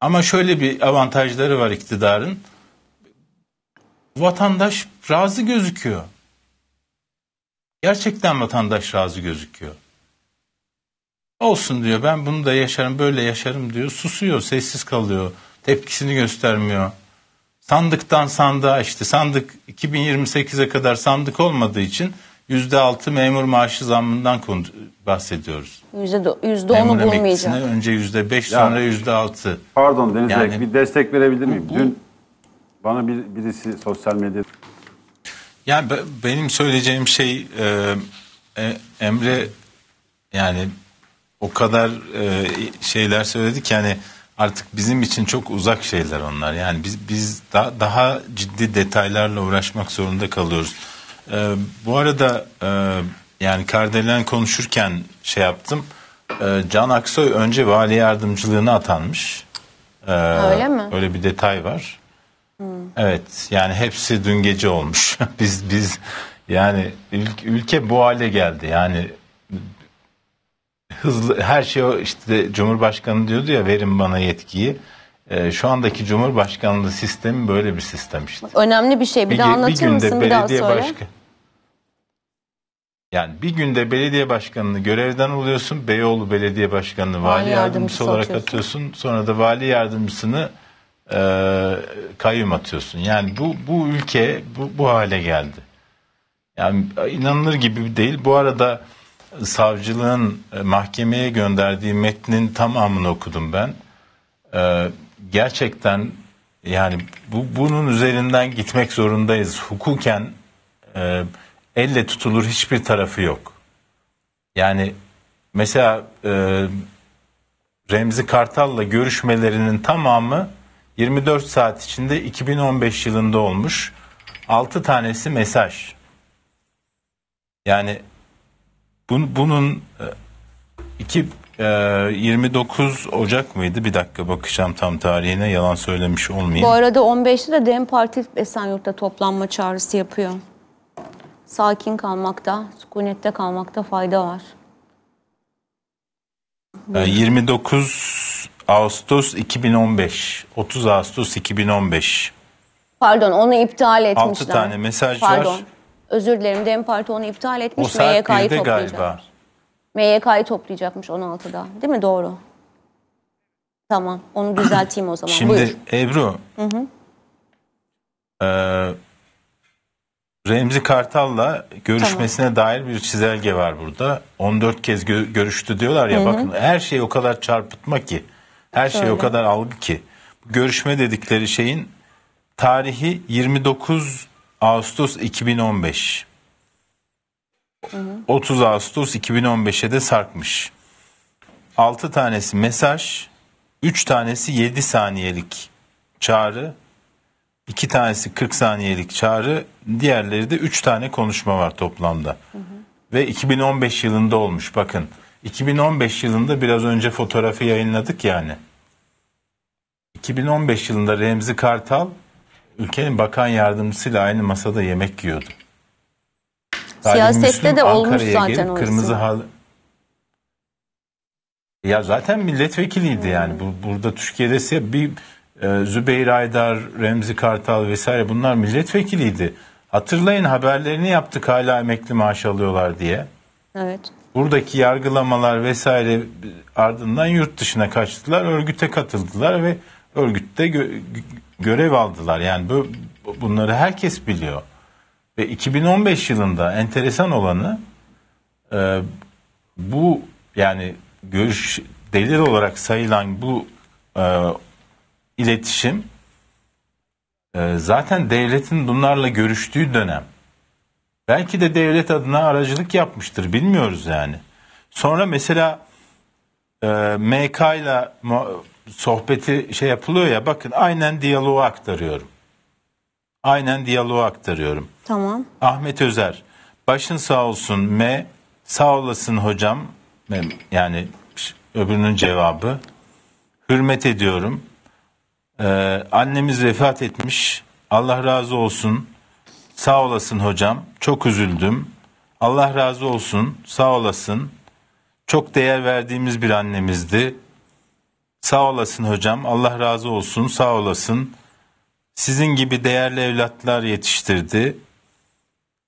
Ama şöyle bir avantajları var iktidarın. Vatandaş razı gözüküyor. Gerçekten vatandaş razı gözüküyor olsun diyor ben bunu da yaşarım böyle yaşarım diyor susuyor sessiz kalıyor tepkisini göstermiyor. Sandıktan sandığa işte sandık 2028'e kadar sandık olmadığı için %6 memur maaşı zammından bahsediyoruz. %10'u bulmayacak. Önce %5 sonra yani, %6. Pardon Deniz yani, Bey bir destek verebilir miyim? Dün bana bir, birisi sosyal medyada... Yani benim söyleyeceğim şey e, e Emre yani o kadar e, şeyler söyledik yani artık bizim için çok uzak şeyler onlar. Yani biz biz da, daha ciddi detaylarla uğraşmak zorunda kalıyoruz. E, bu arada e, yani Kardelen konuşurken şey yaptım. E, Can Aksoy önce vali yardımcılığına atanmış. E, öyle mi? Öyle bir detay var. Hmm. Evet yani hepsi dün gece olmuş. *laughs* biz biz yani ülke bu hale geldi. Yani hızlı her şey işte Cumhurbaşkanı diyordu ya verin bana yetkiyi. Ee, şu andaki Cumhurbaşkanlığı sistemi böyle bir sistem işte. Önemli bir şey. Bir, bir de anlatır bir mısın bir daha sonra? yani bir günde belediye başkanını görevden alıyorsun. Beyoğlu belediye başkanını vali, vali yardımcısı olarak atıyorsun. atıyorsun. Sonra da vali yardımcısını e, kayyum atıyorsun. Yani bu, bu ülke bu, bu hale geldi. Yani inanılır gibi değil. Bu arada savcılığın e, mahkemeye gönderdiği metnin tamamını okudum ben. Ee, gerçekten yani bu bunun üzerinden gitmek zorundayız. Hukuken e, elle tutulur hiçbir tarafı yok. Yani mesela e, Remzi Kartal'la görüşmelerinin tamamı 24 saat içinde 2015 yılında olmuş. 6 tanesi mesaj. Yani Bun, bunun e, iki, e, 29 Ocak mıydı? Bir dakika bakacağım tam tarihine yalan söylemiş olmayayım. Bu arada 15'te de Dem Parti Esenyurt'ta toplanma çağrısı yapıyor. Sakin kalmakta, sükunette kalmakta fayda var. E, 29 Ağustos 2015, 30 Ağustos 2015. Pardon onu iptal etmişler. 6 tane mesaj Pardon. var. Özür dilerim DEM Parti onu iptal etmiş. O MYK'yı toplayacak. galiba. MYK'yı toplayacakmış 16'da. Değil mi? Doğru. Tamam. Onu düzelteyim o zaman. Şimdi Buyur. Ebru. Hı hı. Ee, Remzi Kartal'la görüşmesine tamam. dair bir çizelge var burada. 14 kez gö- görüştü diyorlar ya hı hı. bakın her şey o kadar çarpıtma ki. Her Şöyle. şey o kadar algı ki. Görüşme dedikleri şeyin tarihi 29 Ağustos 2015. Hı hı. 30 Ağustos 2015'e de sarkmış. 6 tanesi mesaj, 3 tanesi 7 saniyelik çağrı, 2 tanesi 40 saniyelik çağrı, diğerleri de 3 tane konuşma var toplamda. Hı hı. Ve 2015 yılında olmuş bakın. 2015 yılında biraz önce fotoğrafı yayınladık yani. 2015 yılında Remzi Kartal ülkenin bakan yardımcısıyla aynı masada yemek yiyordu. Siyasette de olmuş zaten gelip, kırmızı hal ya zaten milletvekiliydi hmm. yani. Bu, burada Türkiye'de bir e, Zübeyir Aydar, Remzi Kartal vesaire bunlar milletvekiliydi. Hatırlayın haberlerini yaptık hala emekli maaş alıyorlar diye. Evet. Buradaki yargılamalar vesaire ardından yurt dışına kaçtılar, örgüte katıldılar ve örgütte gö- görev aldılar. Yani bu, bunları herkes biliyor. Ve 2015 yılında enteresan olanı e, bu yani görüş delil olarak sayılan bu e, iletişim e, zaten devletin bunlarla görüştüğü dönem. Belki de devlet adına aracılık yapmıştır bilmiyoruz yani. Sonra mesela e, MK ile sohbeti şey yapılıyor ya bakın aynen diyaloğu aktarıyorum. Aynen diyaloğu aktarıyorum. Tamam. Ahmet Özer. Başın sağ olsun M. Sağ olasın hocam. yani öbürünün cevabı. Hürmet ediyorum. Ee, annemiz vefat etmiş. Allah razı olsun. Sağ olasın hocam. Çok üzüldüm. Allah razı olsun. Sağ olasın. Çok değer verdiğimiz bir annemizdi. Sağ olasın hocam. Allah razı olsun. Sağ olasın. Sizin gibi değerli evlatlar yetiştirdi.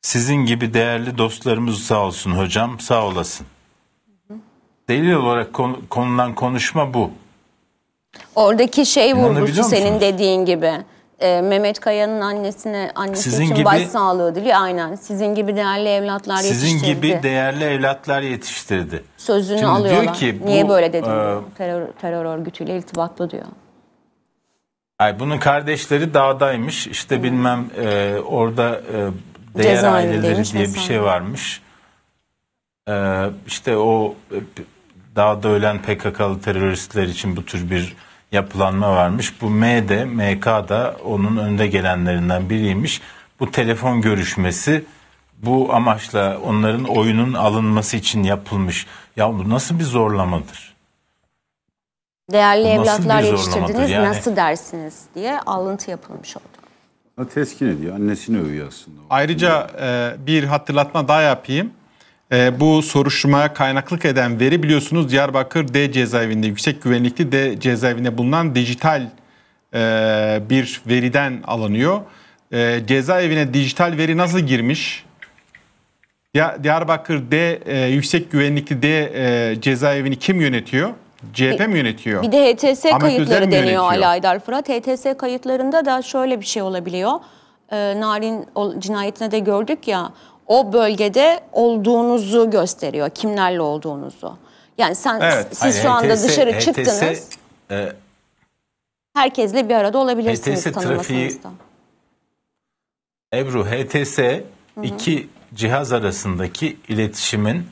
Sizin gibi değerli dostlarımız sağ olsun hocam. Sağ olasın. Delil olarak konulan konuşma bu. Oradaki şey vurgusu senin dediğin gibi e, Mehmet Kaya'nın annesine annesi sizin için gibi, başsağlığı diliyor. Aynen. Sizin gibi değerli evlatlar sizin yetiştirdi. Sizin gibi değerli evlatlar yetiştirdi. Sözünü Şimdi alıyorlar. Diyor ki, bu, Niye böyle dedin? E, terör, terör örgütüyle irtibatlı diyor. Ay bunun kardeşleri dağdaymış. İşte hmm. bilmem e, orada e, değer Cezayir aileleri diye mesela. bir şey varmış. E, işte o e, dağda ölen PKK'lı teröristler için bu tür bir yapılanma varmış. Bu M'de, de MK da onun önde gelenlerinden biriymiş. Bu telefon görüşmesi bu amaçla onların oyunun alınması için yapılmış. Ya bu nasıl bir zorlamadır? Değerli bu nasıl evlatlar yetiştirdiniz yani... nasıl dersiniz diye alıntı yapılmış oldu. Teskin ediyor. Annesini övüyor aslında. Ayrıca e, bir hatırlatma daha yapayım. E, bu soruşturmaya kaynaklık eden veri biliyorsunuz Diyarbakır D cezaevinde yüksek güvenlikli D cezaevinde bulunan dijital e, bir veriden alınıyor. E, cezaevine dijital veri nasıl girmiş? Diyarbakır D e, yüksek güvenlikli D e, cezaevini kim yönetiyor? CHP e, mi yönetiyor? Bir de HTS Ahmet kayıtları deniyor Ali Aydar Fırat. HTS kayıtlarında da şöyle bir şey olabiliyor. Ee, Narin cinayetine de gördük ya o bölgede olduğunuzu gösteriyor. Kimlerle olduğunuzu. Yani sen evet. siz Hayır, şu anda HTS, dışarı HTS, çıktınız. E, herkesle bir arada olabilirsiniz HTS trafiği, Ebru HTS Hı-hı. iki cihaz arasındaki iletişimin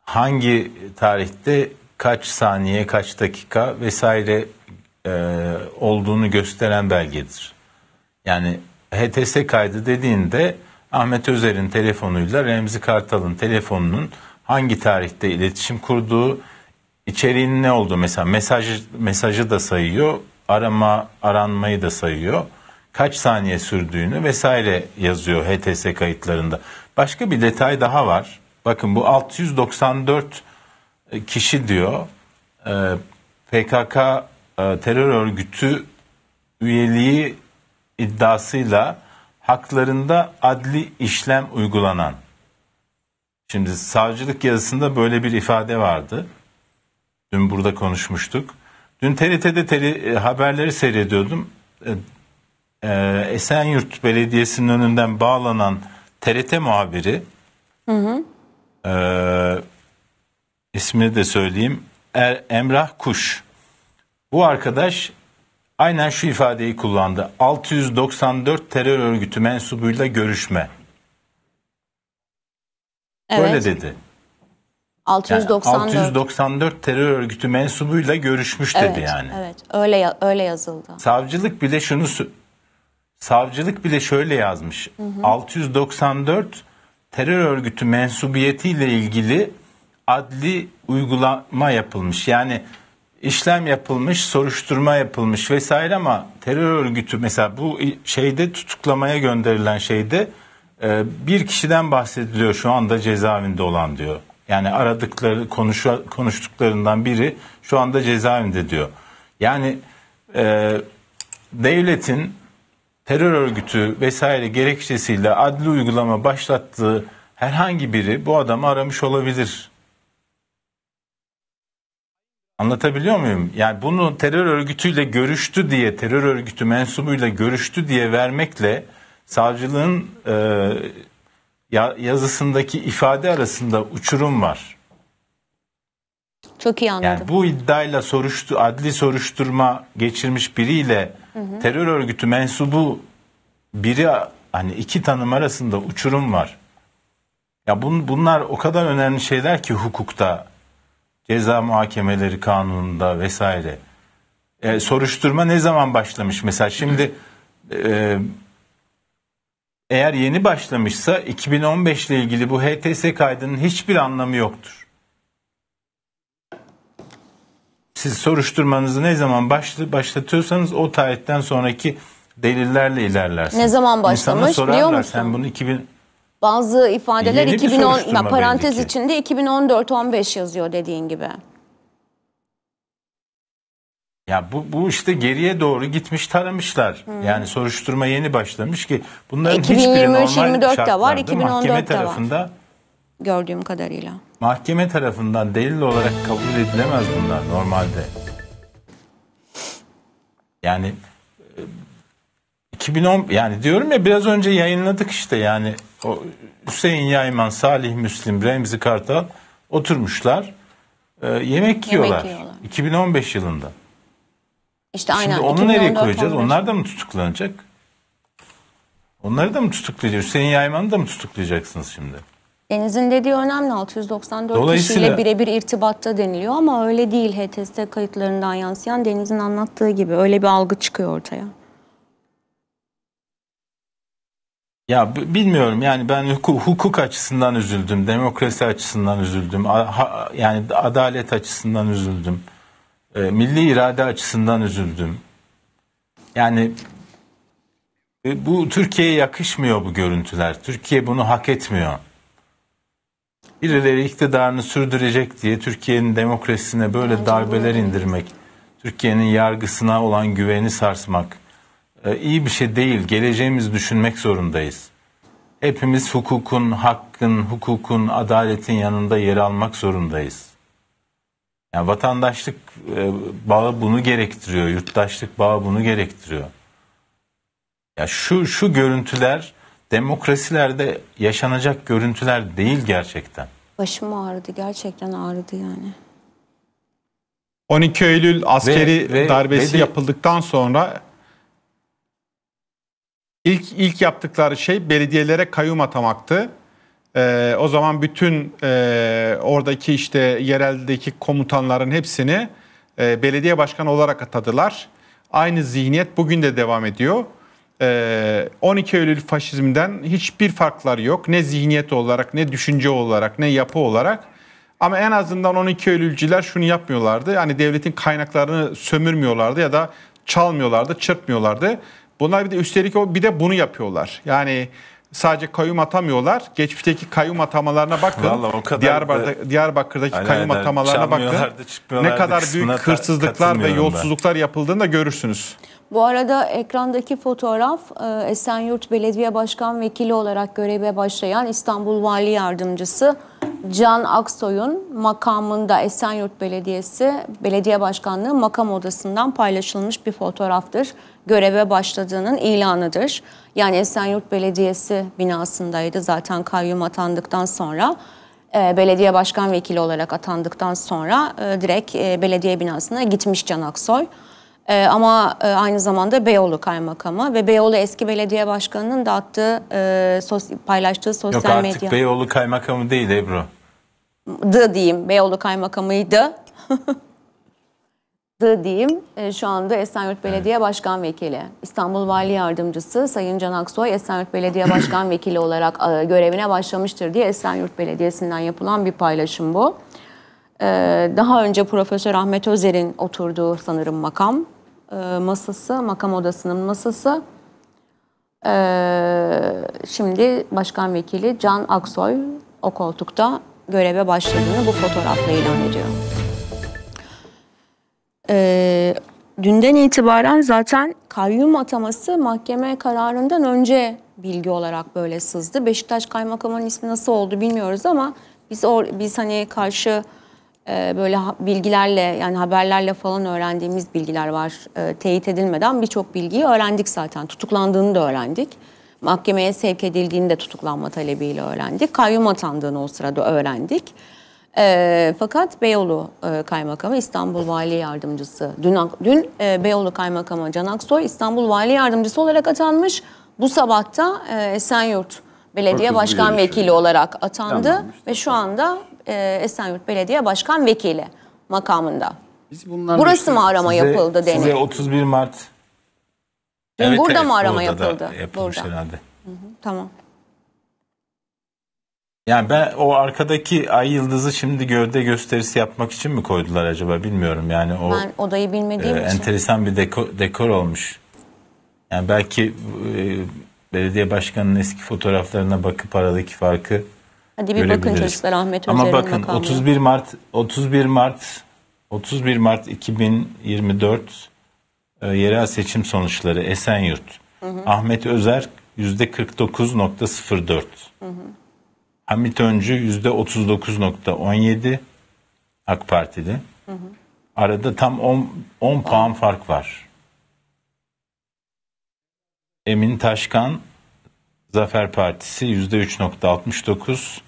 hangi tarihte kaç saniye kaç dakika vesaire e, olduğunu gösteren belgedir. Yani HTS kaydı dediğinde Ahmet Özer'in telefonuyla Remzi Kartal'ın telefonunun hangi tarihte iletişim kurduğu, içeriğinin ne olduğu mesela mesaj mesajı da sayıyor, arama aranmayı da sayıyor. Kaç saniye sürdüğünü vesaire yazıyor HTS kayıtlarında. Başka bir detay daha var. Bakın bu 694 e, kişi diyor e, PKK e, terör örgütü üyeliği iddiasıyla haklarında adli işlem uygulanan. Şimdi savcılık yazısında böyle bir ifade vardı. Dün burada konuşmuştuk. Dün TRT'de teri, e, haberleri seyrediyordum. Ee, Esenyurt Belediyesi'nin önünden bağlanan TRT muhabiri hı hı. E, ismini de söyleyeyim er, Emrah Kuş. Bu arkadaş aynen şu ifadeyi kullandı. 694 terör örgütü mensubuyla görüşme. Evet. Böyle dedi. 694. Yani 694 terör örgütü mensubuyla görüşmüş evet, dedi yani. Evet. Öyle öyle yazıldı. Savcılık bile şunu savcılık bile şöyle yazmış. Hı hı. 694 terör örgütü mensubiyetiyle ilgili adli uygulama yapılmış. Yani işlem yapılmış, soruşturma yapılmış vesaire ama terör örgütü mesela bu şeyde tutuklamaya gönderilen şeyde e, bir kişiden bahsediliyor şu anda cezaevinde olan diyor. Yani aradıkları konuşu konuştuklarından biri şu anda cezaevinde diyor. Yani e, devletin terör örgütü vesaire gerekçesiyle adli uygulama başlattığı herhangi biri bu adamı aramış olabilir. Anlatabiliyor muyum? Yani bunu terör örgütüyle görüştü diye, terör örgütü mensubuyla görüştü diye vermekle savcılığın e, yazısındaki ifade arasında uçurum var. Çok iyi anladım. Yani bu iddiayla soruştu, adli soruşturma geçirmiş biriyle hı hı. terör örgütü mensubu biri hani iki tanım arasında uçurum var. Ya bun, bunlar o kadar önemli şeyler ki hukukta ceza muhakemeleri kanununda vesaire. E, soruşturma ne zaman başlamış? Mesela şimdi e, eğer yeni başlamışsa 2015 ile ilgili bu HTS kaydının hiçbir anlamı yoktur. Siz soruşturmanızı ne zaman başlı, başlatıyorsanız o tarihten sonraki delillerle ilerlersiniz. Ne zaman başlamış İnsana sorarlar, biliyor musun? Sen bunu 2000 bazı ifadeler Yeni 2010 parantez belli ki. içinde 2014-15 yazıyor dediğin gibi. Ya bu, bu işte geriye doğru gitmiş taramışlar. Hmm. Yani soruşturma yeni başlamış ki bunların e, 2023, hiçbiri normal şartlarda var, mahkeme tarafında var. gördüğüm kadarıyla. Mahkeme tarafından delil olarak kabul edilemez bunlar normalde. Yani 2010 e, yani diyorum ya biraz önce yayınladık işte yani o Hüseyin Yayman, Salih Müslim, Remzi Kartal oturmuşlar. E, yemek, yiyorlar. yiyorlar. 2015 yılında. İşte Şimdi aynen. Şimdi onu nereye koyacağız? 15. Onlar da mı tutuklanacak? Onları da mı tutuklayacak? Hüseyin Yayman'ı da mı tutuklayacaksınız şimdi? Deniz'in dediği önemli 694 kişiyle birebir irtibatta deniliyor ama öyle değil HTS kayıtlarından yansıyan Deniz'in anlattığı gibi öyle bir algı çıkıyor ortaya. Ya bilmiyorum yani ben hukuk, hukuk açısından üzüldüm, demokrasi açısından üzüldüm, ha, yani adalet açısından üzüldüm, e, milli irade açısından üzüldüm. Yani e, bu Türkiye'ye yakışmıyor bu görüntüler. Türkiye bunu hak etmiyor. Birileri iktidarını sürdürecek diye Türkiye'nin demokrasisine böyle darbeler indirmek, Türkiye'nin yargısına olan güveni sarsmak e, iyi bir şey değil. Geleceğimizi düşünmek zorundayız. Hepimiz hukukun, hakkın, hukukun, adaletin yanında yer almak zorundayız. Yani vatandaşlık e, bağı bunu gerektiriyor, yurttaşlık bağı bunu gerektiriyor. Ya şu şu görüntüler demokrasilerde yaşanacak görüntüler değil gerçekten. Başım ağrıdı gerçekten ağrıdı yani. 12 Eylül askeri ve, ve, darbesi ve de, yapıldıktan sonra İlk, ilk yaptıkları şey belediyelere kayyum atamaktı. Ee, o zaman bütün e, oradaki işte yereldeki komutanların hepsini e, belediye başkanı olarak atadılar. Aynı zihniyet bugün de devam ediyor. E, ee, 12 Eylül faşizmden hiçbir farkları yok. Ne zihniyet olarak, ne düşünce olarak, ne yapı olarak. Ama en azından 12 Eylülciler şunu yapmıyorlardı. Yani devletin kaynaklarını sömürmüyorlardı ya da çalmıyorlardı, çırpmıyorlardı. Bunlar bir de üstelik o bir de bunu yapıyorlar. Yani sadece kayyum atamıyorlar. Geçmişteki kayyum atamalarına bakın. Vallahi o kadar Diyarbakır'da, Diyarbakır'daki aynen, kayyum atamalarına bakın. Ne kadar büyük hırsızlıklar ve yolsuzluklar ben. yapıldığını da görürsünüz. Bu arada ekrandaki fotoğraf e, Esenyurt Belediye Başkan Vekili olarak göreve başlayan İstanbul Vali Yardımcısı Can Aksoy'un makamında Esenyurt Belediyesi Belediye Başkanlığı makam odasından paylaşılmış bir fotoğraftır göreve başladığının ilanıdır. Yani Esenyurt Belediyesi binasındaydı zaten kayyum atandıktan sonra. Ee, belediye başkan vekili olarak atandıktan sonra e, direkt e, belediye binasına gitmiş Can Aksoy. Ee, ama e, aynı zamanda Beyoğlu kaymakamı ve Beyoğlu eski belediye başkanının dağıttığı, e, paylaştığı sosyal medya. Yok artık medya. Beyoğlu kaymakamı değil Ebru. Dı diyeyim. Beyoğlu kaymakamıydı. *laughs* çıktı diyeyim. E, şu anda Esenyurt Belediye evet. Başkan Vekili. İstanbul Vali Yardımcısı Sayın Can Aksoy Esenyurt Belediye Başkan *clears throat* Vekili olarak e, görevine başlamıştır diye Esenyurt Belediyesi'nden yapılan bir paylaşım bu. E, daha önce Profesör Ahmet Özer'in oturduğu sanırım makam e, masası, makam odasının masası. E, şimdi Başkan Vekili Can Aksoy o koltukta göreve başladığını bu fotoğrafla ilan ediyor e, dünden itibaren zaten kayyum ataması mahkeme kararından önce bilgi olarak böyle sızdı. Beşiktaş Kaymakamı'nın ismi nasıl oldu bilmiyoruz ama biz or, biz hani karşı e, böyle bilgilerle yani haberlerle falan öğrendiğimiz bilgiler var. E, teyit edilmeden birçok bilgiyi öğrendik zaten. Tutuklandığını da öğrendik. Mahkemeye sevk edildiğini de tutuklanma talebiyle öğrendik. Kayyum atandığını o sırada öğrendik. E, fakat Beyoğlu e, Kaymakamı, İstanbul Vali Yardımcısı, dün, dün e, Beyoğlu Kaymakamı Can Aksoy İstanbul Vali Yardımcısı olarak atanmış. Bu sabahta e, Esenyurt Belediye Çok Başkan şey. Vekili olarak atandı şey. ve şu anda e, Esenyurt Belediye Başkan Vekili makamında. Biz Burası işte, mı arama size, yapıldı denir? Size 31 Mart. Evet, Burada evet, mı arama yapıldı? Da yapılmış Burada. herhalde. Hı hı, tamam. Yani ben o arkadaki ay yıldızı şimdi gövde gösterisi yapmak için mi koydular acaba bilmiyorum yani o ben odayı bilmediğim e, için. enteresan bir dekor, dekor olmuş. Yani belki e, belediye başkanının eski fotoğraflarına bakıp aradaki farkı Hadi bir bakın çocuklar Ahmet Ama bakın makamı. 31 Mart 31 Mart 31 Mart 2024 e, yerel seçim sonuçları Esenyurt. Hı hı. Ahmet Özer %49.04. Hı hı. Hamit Öncü yüzde %39.17 AK Partili. Hı hı. Arada tam 10, 10 puan fark var. Emin Taşkan Zafer Partisi yüzde %3.69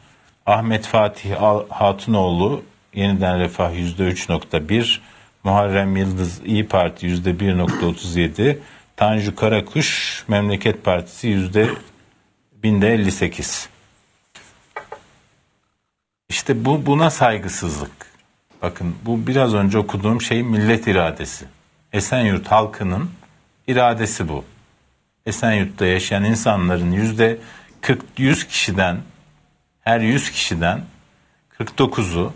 Ahmet Fatih Hatunoğlu yeniden refah yüzde %3.1 Muharrem Yıldız İyi Parti yüzde %1.37 Tanju Karakuş Memleket Partisi yüzde %1058 işte bu buna saygısızlık. Bakın bu biraz önce okuduğum şey millet iradesi. Esenyurt halkının iradesi bu. Esenyurt'ta yaşayan insanların yüzde 40 100 kişiden her 100 kişiden 49'u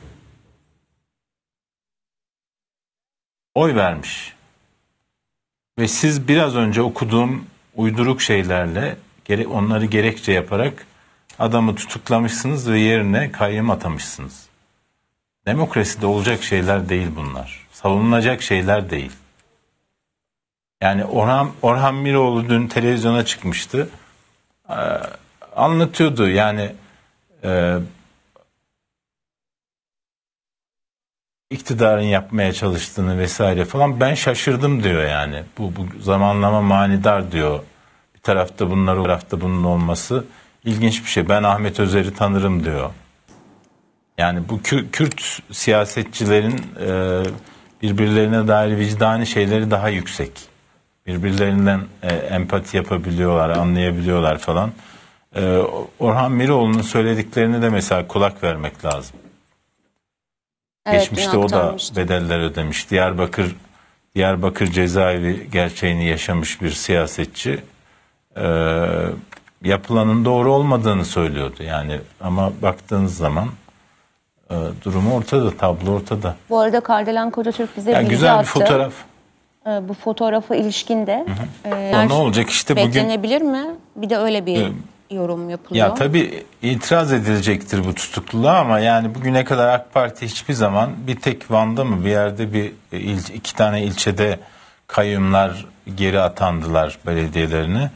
oy vermiş. Ve siz biraz önce okuduğum uyduruk şeylerle onları gerekçe yaparak adamı tutuklamışsınız ve yerine kayyum atamışsınız. Demokraside olacak şeyler değil bunlar. Savunulacak şeyler değil. Yani Orhan, Orhan Miroğlu dün televizyona çıkmıştı. Ee, anlatıyordu yani e, iktidarın yapmaya çalıştığını vesaire falan ben şaşırdım diyor yani. Bu, bu zamanlama manidar diyor. Bir tarafta bunlar, bir tarafta bunun olması ilginç bir şey. Ben Ahmet Özer'i tanırım diyor. Yani bu Kürt siyasetçilerin e, birbirlerine dair vicdani şeyleri daha yüksek. Birbirlerinden e, empati yapabiliyorlar, anlayabiliyorlar falan. E, Orhan Miroğlu'nun söylediklerini de mesela kulak vermek lazım. Evet, Geçmişte o da bedeller ödemiş. Diyarbakır Diyarbakır cezaevi gerçeğini yaşamış bir siyasetçi yapılanın doğru olmadığını söylüyordu. Yani ama baktığınız zaman e, durumu ortada, tablo ortada. Bu arada Kardelen Kocatürk bize yani güzel attı. bir fotoğraf. E, bu fotoğrafı ilişkinde. Hı hı. E, ne şey olacak işte bugün? Beklenebilir mi? Bir de öyle bir e, yorum yapılıyor. Ya tabii itiraz edilecektir bu tutukluluğa ama yani bugüne kadar AK Parti hiçbir zaman bir tek Van'da mı bir yerde bir e, il, iki tane ilçede kayyumlar geri atandılar belediyelerini.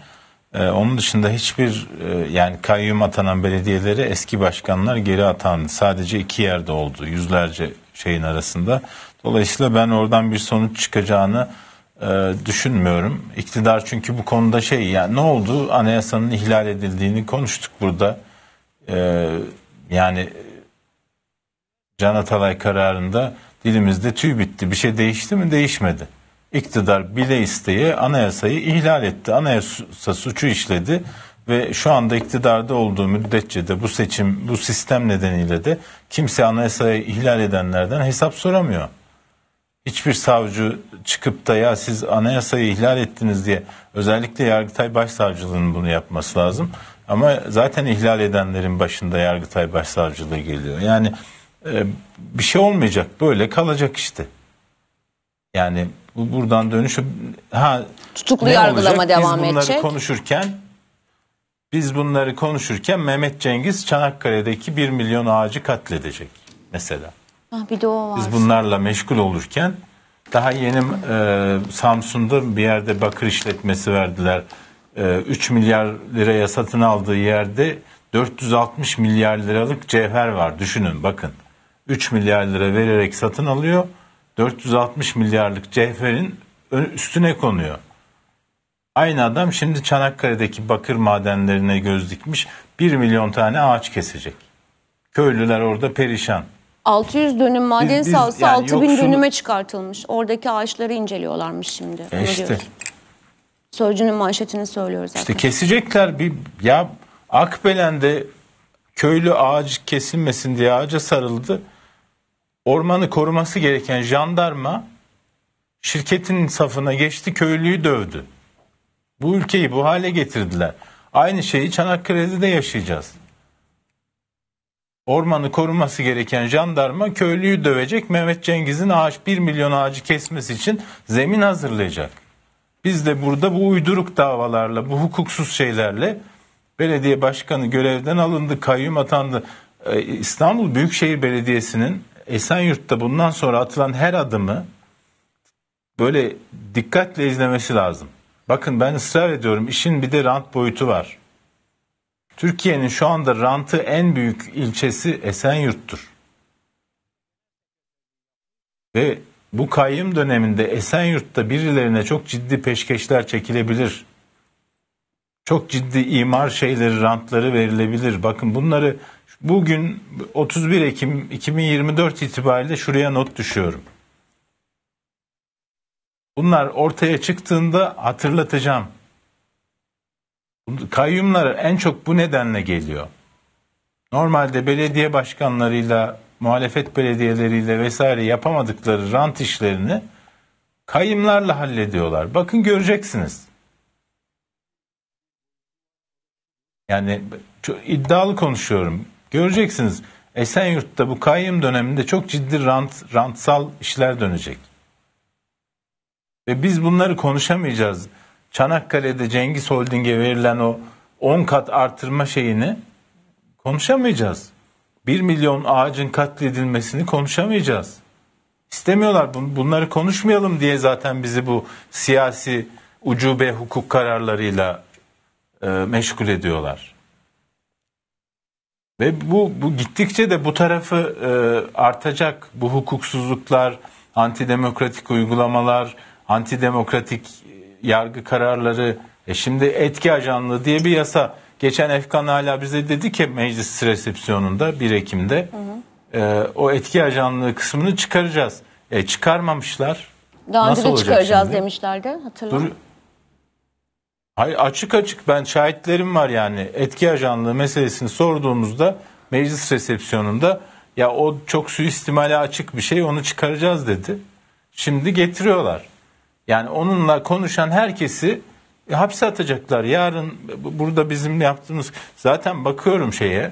Ee, onun dışında hiçbir e, yani kayyum atanan belediyeleri eski başkanlar geri atan sadece iki yerde oldu yüzlerce şeyin arasında. Dolayısıyla ben oradan bir sonuç çıkacağını e, düşünmüyorum. İktidar çünkü bu konuda şey yani ne oldu anayasanın ihlal edildiğini konuştuk burada. E, yani Can Atalay kararında dilimizde tüy bitti bir şey değişti mi değişmedi iktidar bile isteye anayasayı ihlal etti. Anayasa suçu işledi ve şu anda iktidarda olduğu müddetçe de bu seçim bu sistem nedeniyle de kimse anayasayı ihlal edenlerden hesap soramıyor. Hiçbir savcı çıkıp da ya siz anayasayı ihlal ettiniz diye özellikle Yargıtay Başsavcılığının bunu yapması lazım. Ama zaten ihlal edenlerin başında Yargıtay Başsavcılığı geliyor. Yani e, bir şey olmayacak böyle kalacak işte. Yani bu buradan dönüş ha tutuklu yargılama olacak? devam edecek. Biz bunları edecek. konuşurken biz bunları konuşurken Mehmet Cengiz Çanakkale'deki 1 milyon ağacı katledecek mesela. Ha, bir de o var. Biz bunlarla meşgul olurken daha yeni e, Samsun'da bir yerde bakır işletmesi verdiler. E, 3 milyar liraya satın aldığı yerde 460 milyar liralık cevher var. Düşünün bakın. 3 milyar lira vererek satın alıyor. 460 milyarlık cevherin üstüne konuyor. Aynı adam şimdi Çanakkale'deki bakır madenlerine göz dikmiş 1 milyon tane ağaç kesecek. Köylüler orada perişan. 600 dönüm maden biz, biz, sahası yani 6000 yoksun... dönüme çıkartılmış. Oradaki ağaçları inceliyorlarmış şimdi. E Onu işte. Sözcünün manşetini söylüyoruz zaten. İşte kesecekler bir ya Akbelen'de köylü ağaç kesilmesin diye ağaca sarıldı ormanı koruması gereken jandarma şirketin safına geçti köylüyü dövdü. Bu ülkeyi bu hale getirdiler. Aynı şeyi Çanakkale'de de yaşayacağız. Ormanı koruması gereken jandarma köylüyü dövecek. Mehmet Cengiz'in ağaç 1 milyon ağacı kesmesi için zemin hazırlayacak. Biz de burada bu uyduruk davalarla, bu hukuksuz şeylerle belediye başkanı görevden alındı, kayyum atandı. Ee, İstanbul Büyükşehir Belediyesi'nin Esenyurt'ta bundan sonra atılan her adımı böyle dikkatle izlemesi lazım. Bakın ben ısrar ediyorum işin bir de rant boyutu var. Türkiye'nin şu anda rantı en büyük ilçesi Esenyurt'tur. Ve bu kayyum döneminde Esenyurt'ta birilerine çok ciddi peşkeşler çekilebilir. Çok ciddi imar şeyleri, rantları verilebilir. Bakın bunları Bugün 31 Ekim 2024 itibariyle şuraya not düşüyorum. Bunlar ortaya çıktığında hatırlatacağım. Kayyumlar en çok bu nedenle geliyor. Normalde belediye başkanlarıyla, muhalefet belediyeleriyle vesaire yapamadıkları rant işlerini kayyumlarla hallediyorlar. Bakın göreceksiniz. Yani çok iddialı konuşuyorum. Göreceksiniz Esenyurt'ta bu kayyum döneminde çok ciddi rant, rantsal işler dönecek. Ve biz bunları konuşamayacağız. Çanakkale'de Cengiz Holding'e verilen o 10 kat artırma şeyini konuşamayacağız. 1 milyon ağacın katledilmesini konuşamayacağız. İstemiyorlar bunları konuşmayalım diye zaten bizi bu siyasi ucube hukuk kararlarıyla e, meşgul ediyorlar. Ve bu, bu gittikçe de bu tarafı e, artacak. Bu hukuksuzluklar, antidemokratik uygulamalar, antidemokratik e, yargı kararları. E şimdi etki ajanlığı diye bir yasa. Geçen Efkan hala bize dedi ki meclis resepsiyonunda 1 Ekim'de hı hı. E, o etki ajanlığı kısmını çıkaracağız. E çıkarmamışlar. Daha önce de çıkaracağız şimdi? demişlerdi hatırlıyorum. Hayır açık açık ben şahitlerim var yani etki ajanlığı meselesini sorduğumuzda meclis resepsiyonunda ya o çok suistimale açık bir şey onu çıkaracağız dedi. Şimdi getiriyorlar. Yani onunla konuşan herkesi e, hapse atacaklar. Yarın burada bizim yaptığımız zaten bakıyorum şeye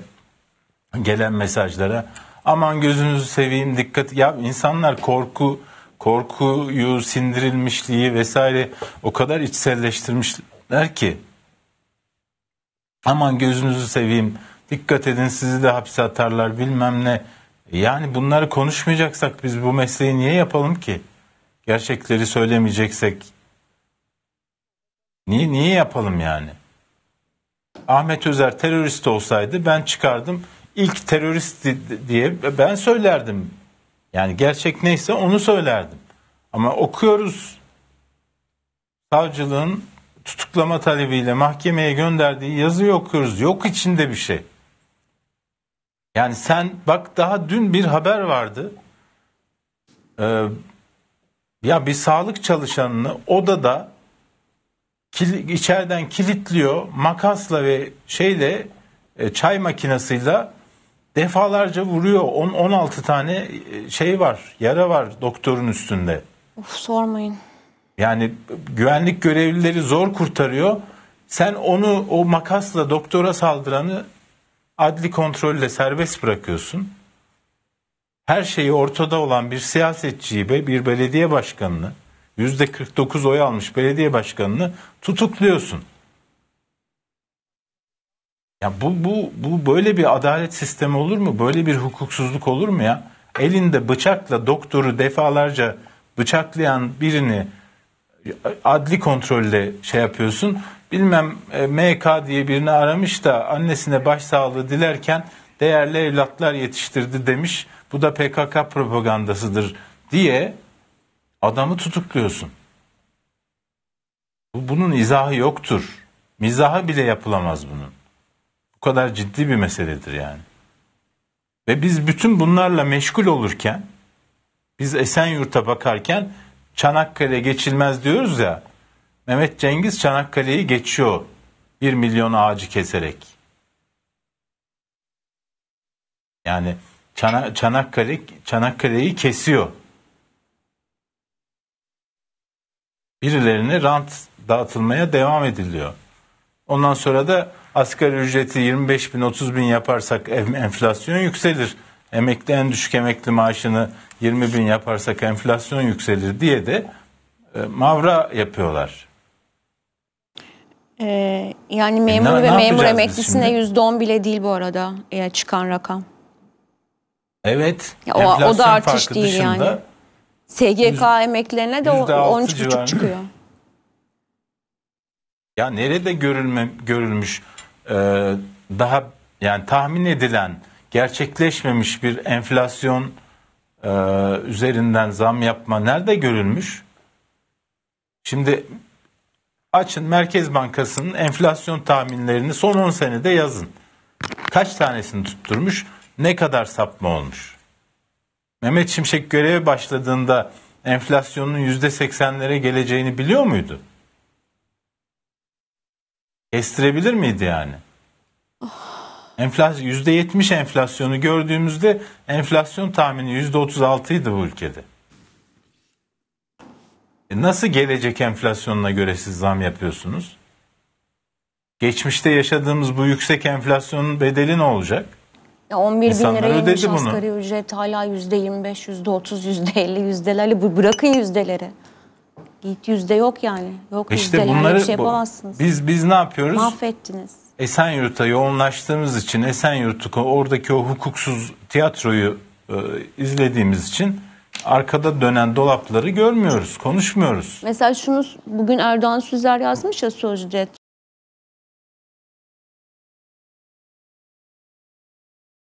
gelen mesajlara. Aman gözünüzü seveyim dikkat ya insanlar korku korkuyu sindirilmişliği vesaire o kadar içselleştirmiş der ki aman gözünüzü seveyim dikkat edin sizi de hapse atarlar bilmem ne. Yani bunları konuşmayacaksak biz bu mesleği niye yapalım ki? Gerçekleri söylemeyeceksek niye, niye yapalım yani? Ahmet Özer terörist olsaydı ben çıkardım ilk terörist diye ben söylerdim. Yani gerçek neyse onu söylerdim. Ama okuyoruz savcılığın tutuklama talebiyle mahkemeye gönderdiği yazıyı okuyoruz. Yok içinde bir şey. Yani sen bak daha dün bir haber vardı. Ee, ya bir sağlık çalışanını odada kil, içeriden kilitliyor makasla ve şeyle e, çay makinesiyle defalarca vuruyor. 10 16 tane e, şey var, yara var doktorun üstünde. Of sormayın. Yani güvenlik görevlileri zor kurtarıyor. Sen onu o makasla doktora saldıranı adli kontrolle serbest bırakıyorsun. Her şeyi ortada olan bir siyasetçiyi ve bir belediye başkanını yüzde 49 oy almış belediye başkanını tutukluyorsun. Ya bu, bu, bu böyle bir adalet sistemi olur mu? Böyle bir hukuksuzluk olur mu ya? Elinde bıçakla doktoru defalarca bıçaklayan birini adli kontrolle şey yapıyorsun. Bilmem e, MK diye birini aramış da annesine başsağlığı dilerken değerli evlatlar yetiştirdi demiş. Bu da PKK propagandasıdır diye adamı tutukluyorsun. Bunun izahı yoktur. Mizahı bile yapılamaz bunun. Bu kadar ciddi bir meseledir yani. Ve biz bütün bunlarla meşgul olurken, biz Esenyurt'a bakarken Çanakkale geçilmez diyoruz ya. Mehmet Cengiz Çanakkale'yi geçiyor. 1 milyon ağacı keserek. Yani Çana, Çanakkale Çanakkale'yi kesiyor. Birilerine rant dağıtılmaya devam ediliyor. Ondan sonra da asgari ücreti 25 bin 30 bin yaparsak enflasyon yükselir. Emekli en düşük emekli maaşını 20 bin yaparsak enflasyon yükselir diye de e, mavra yapıyorlar. Ee, yani memur e, ne, ve ne memur emeklisine yüzde on bile değil bu arada e, çıkan rakam. Evet. Ya, o, o da artış değil yani. SGK emeklilerine de 13,5 çıkıyor. Ya nerede görülme, görülmüş e, daha yani tahmin edilen gerçekleşmemiş bir enflasyon e, üzerinden zam yapma nerede görülmüş? Şimdi açın Merkez Bankası'nın enflasyon tahminlerini son 10 senede yazın. Kaç tanesini tutturmuş? Ne kadar sapma olmuş? Mehmet Şimşek göreve başladığında enflasyonun %80'lere geleceğini biliyor muydu? Estirebilir miydi yani? Oh. Enflasyon %70 enflasyonu gördüğümüzde enflasyon tahmini %36 idi bu ülkede. E nasıl gelecek enflasyonuna göre siz zam yapıyorsunuz? Geçmişte yaşadığımız bu yüksek enflasyonun bedeli ne olacak? 11 İnsanlar bin liraya inmiş asgari ücret hala yüzde 25, yüzde 30, yüzde 50 yüzdeleri bırakın yüzdeleri. Git yüzde yok yani. Yok e işte yüzdelerle bunları, şey yapamazsınız. Biz, biz ne yapıyoruz? Mahvettiniz. Esenyurt'a yoğunlaştığımız için Esenyurt'u oradaki o hukuksuz tiyatroyu e, izlediğimiz için arkada dönen dolapları görmüyoruz, konuşmuyoruz. Mesela şunu bugün Erdoğan Süzer yazmış ya Sözcü'de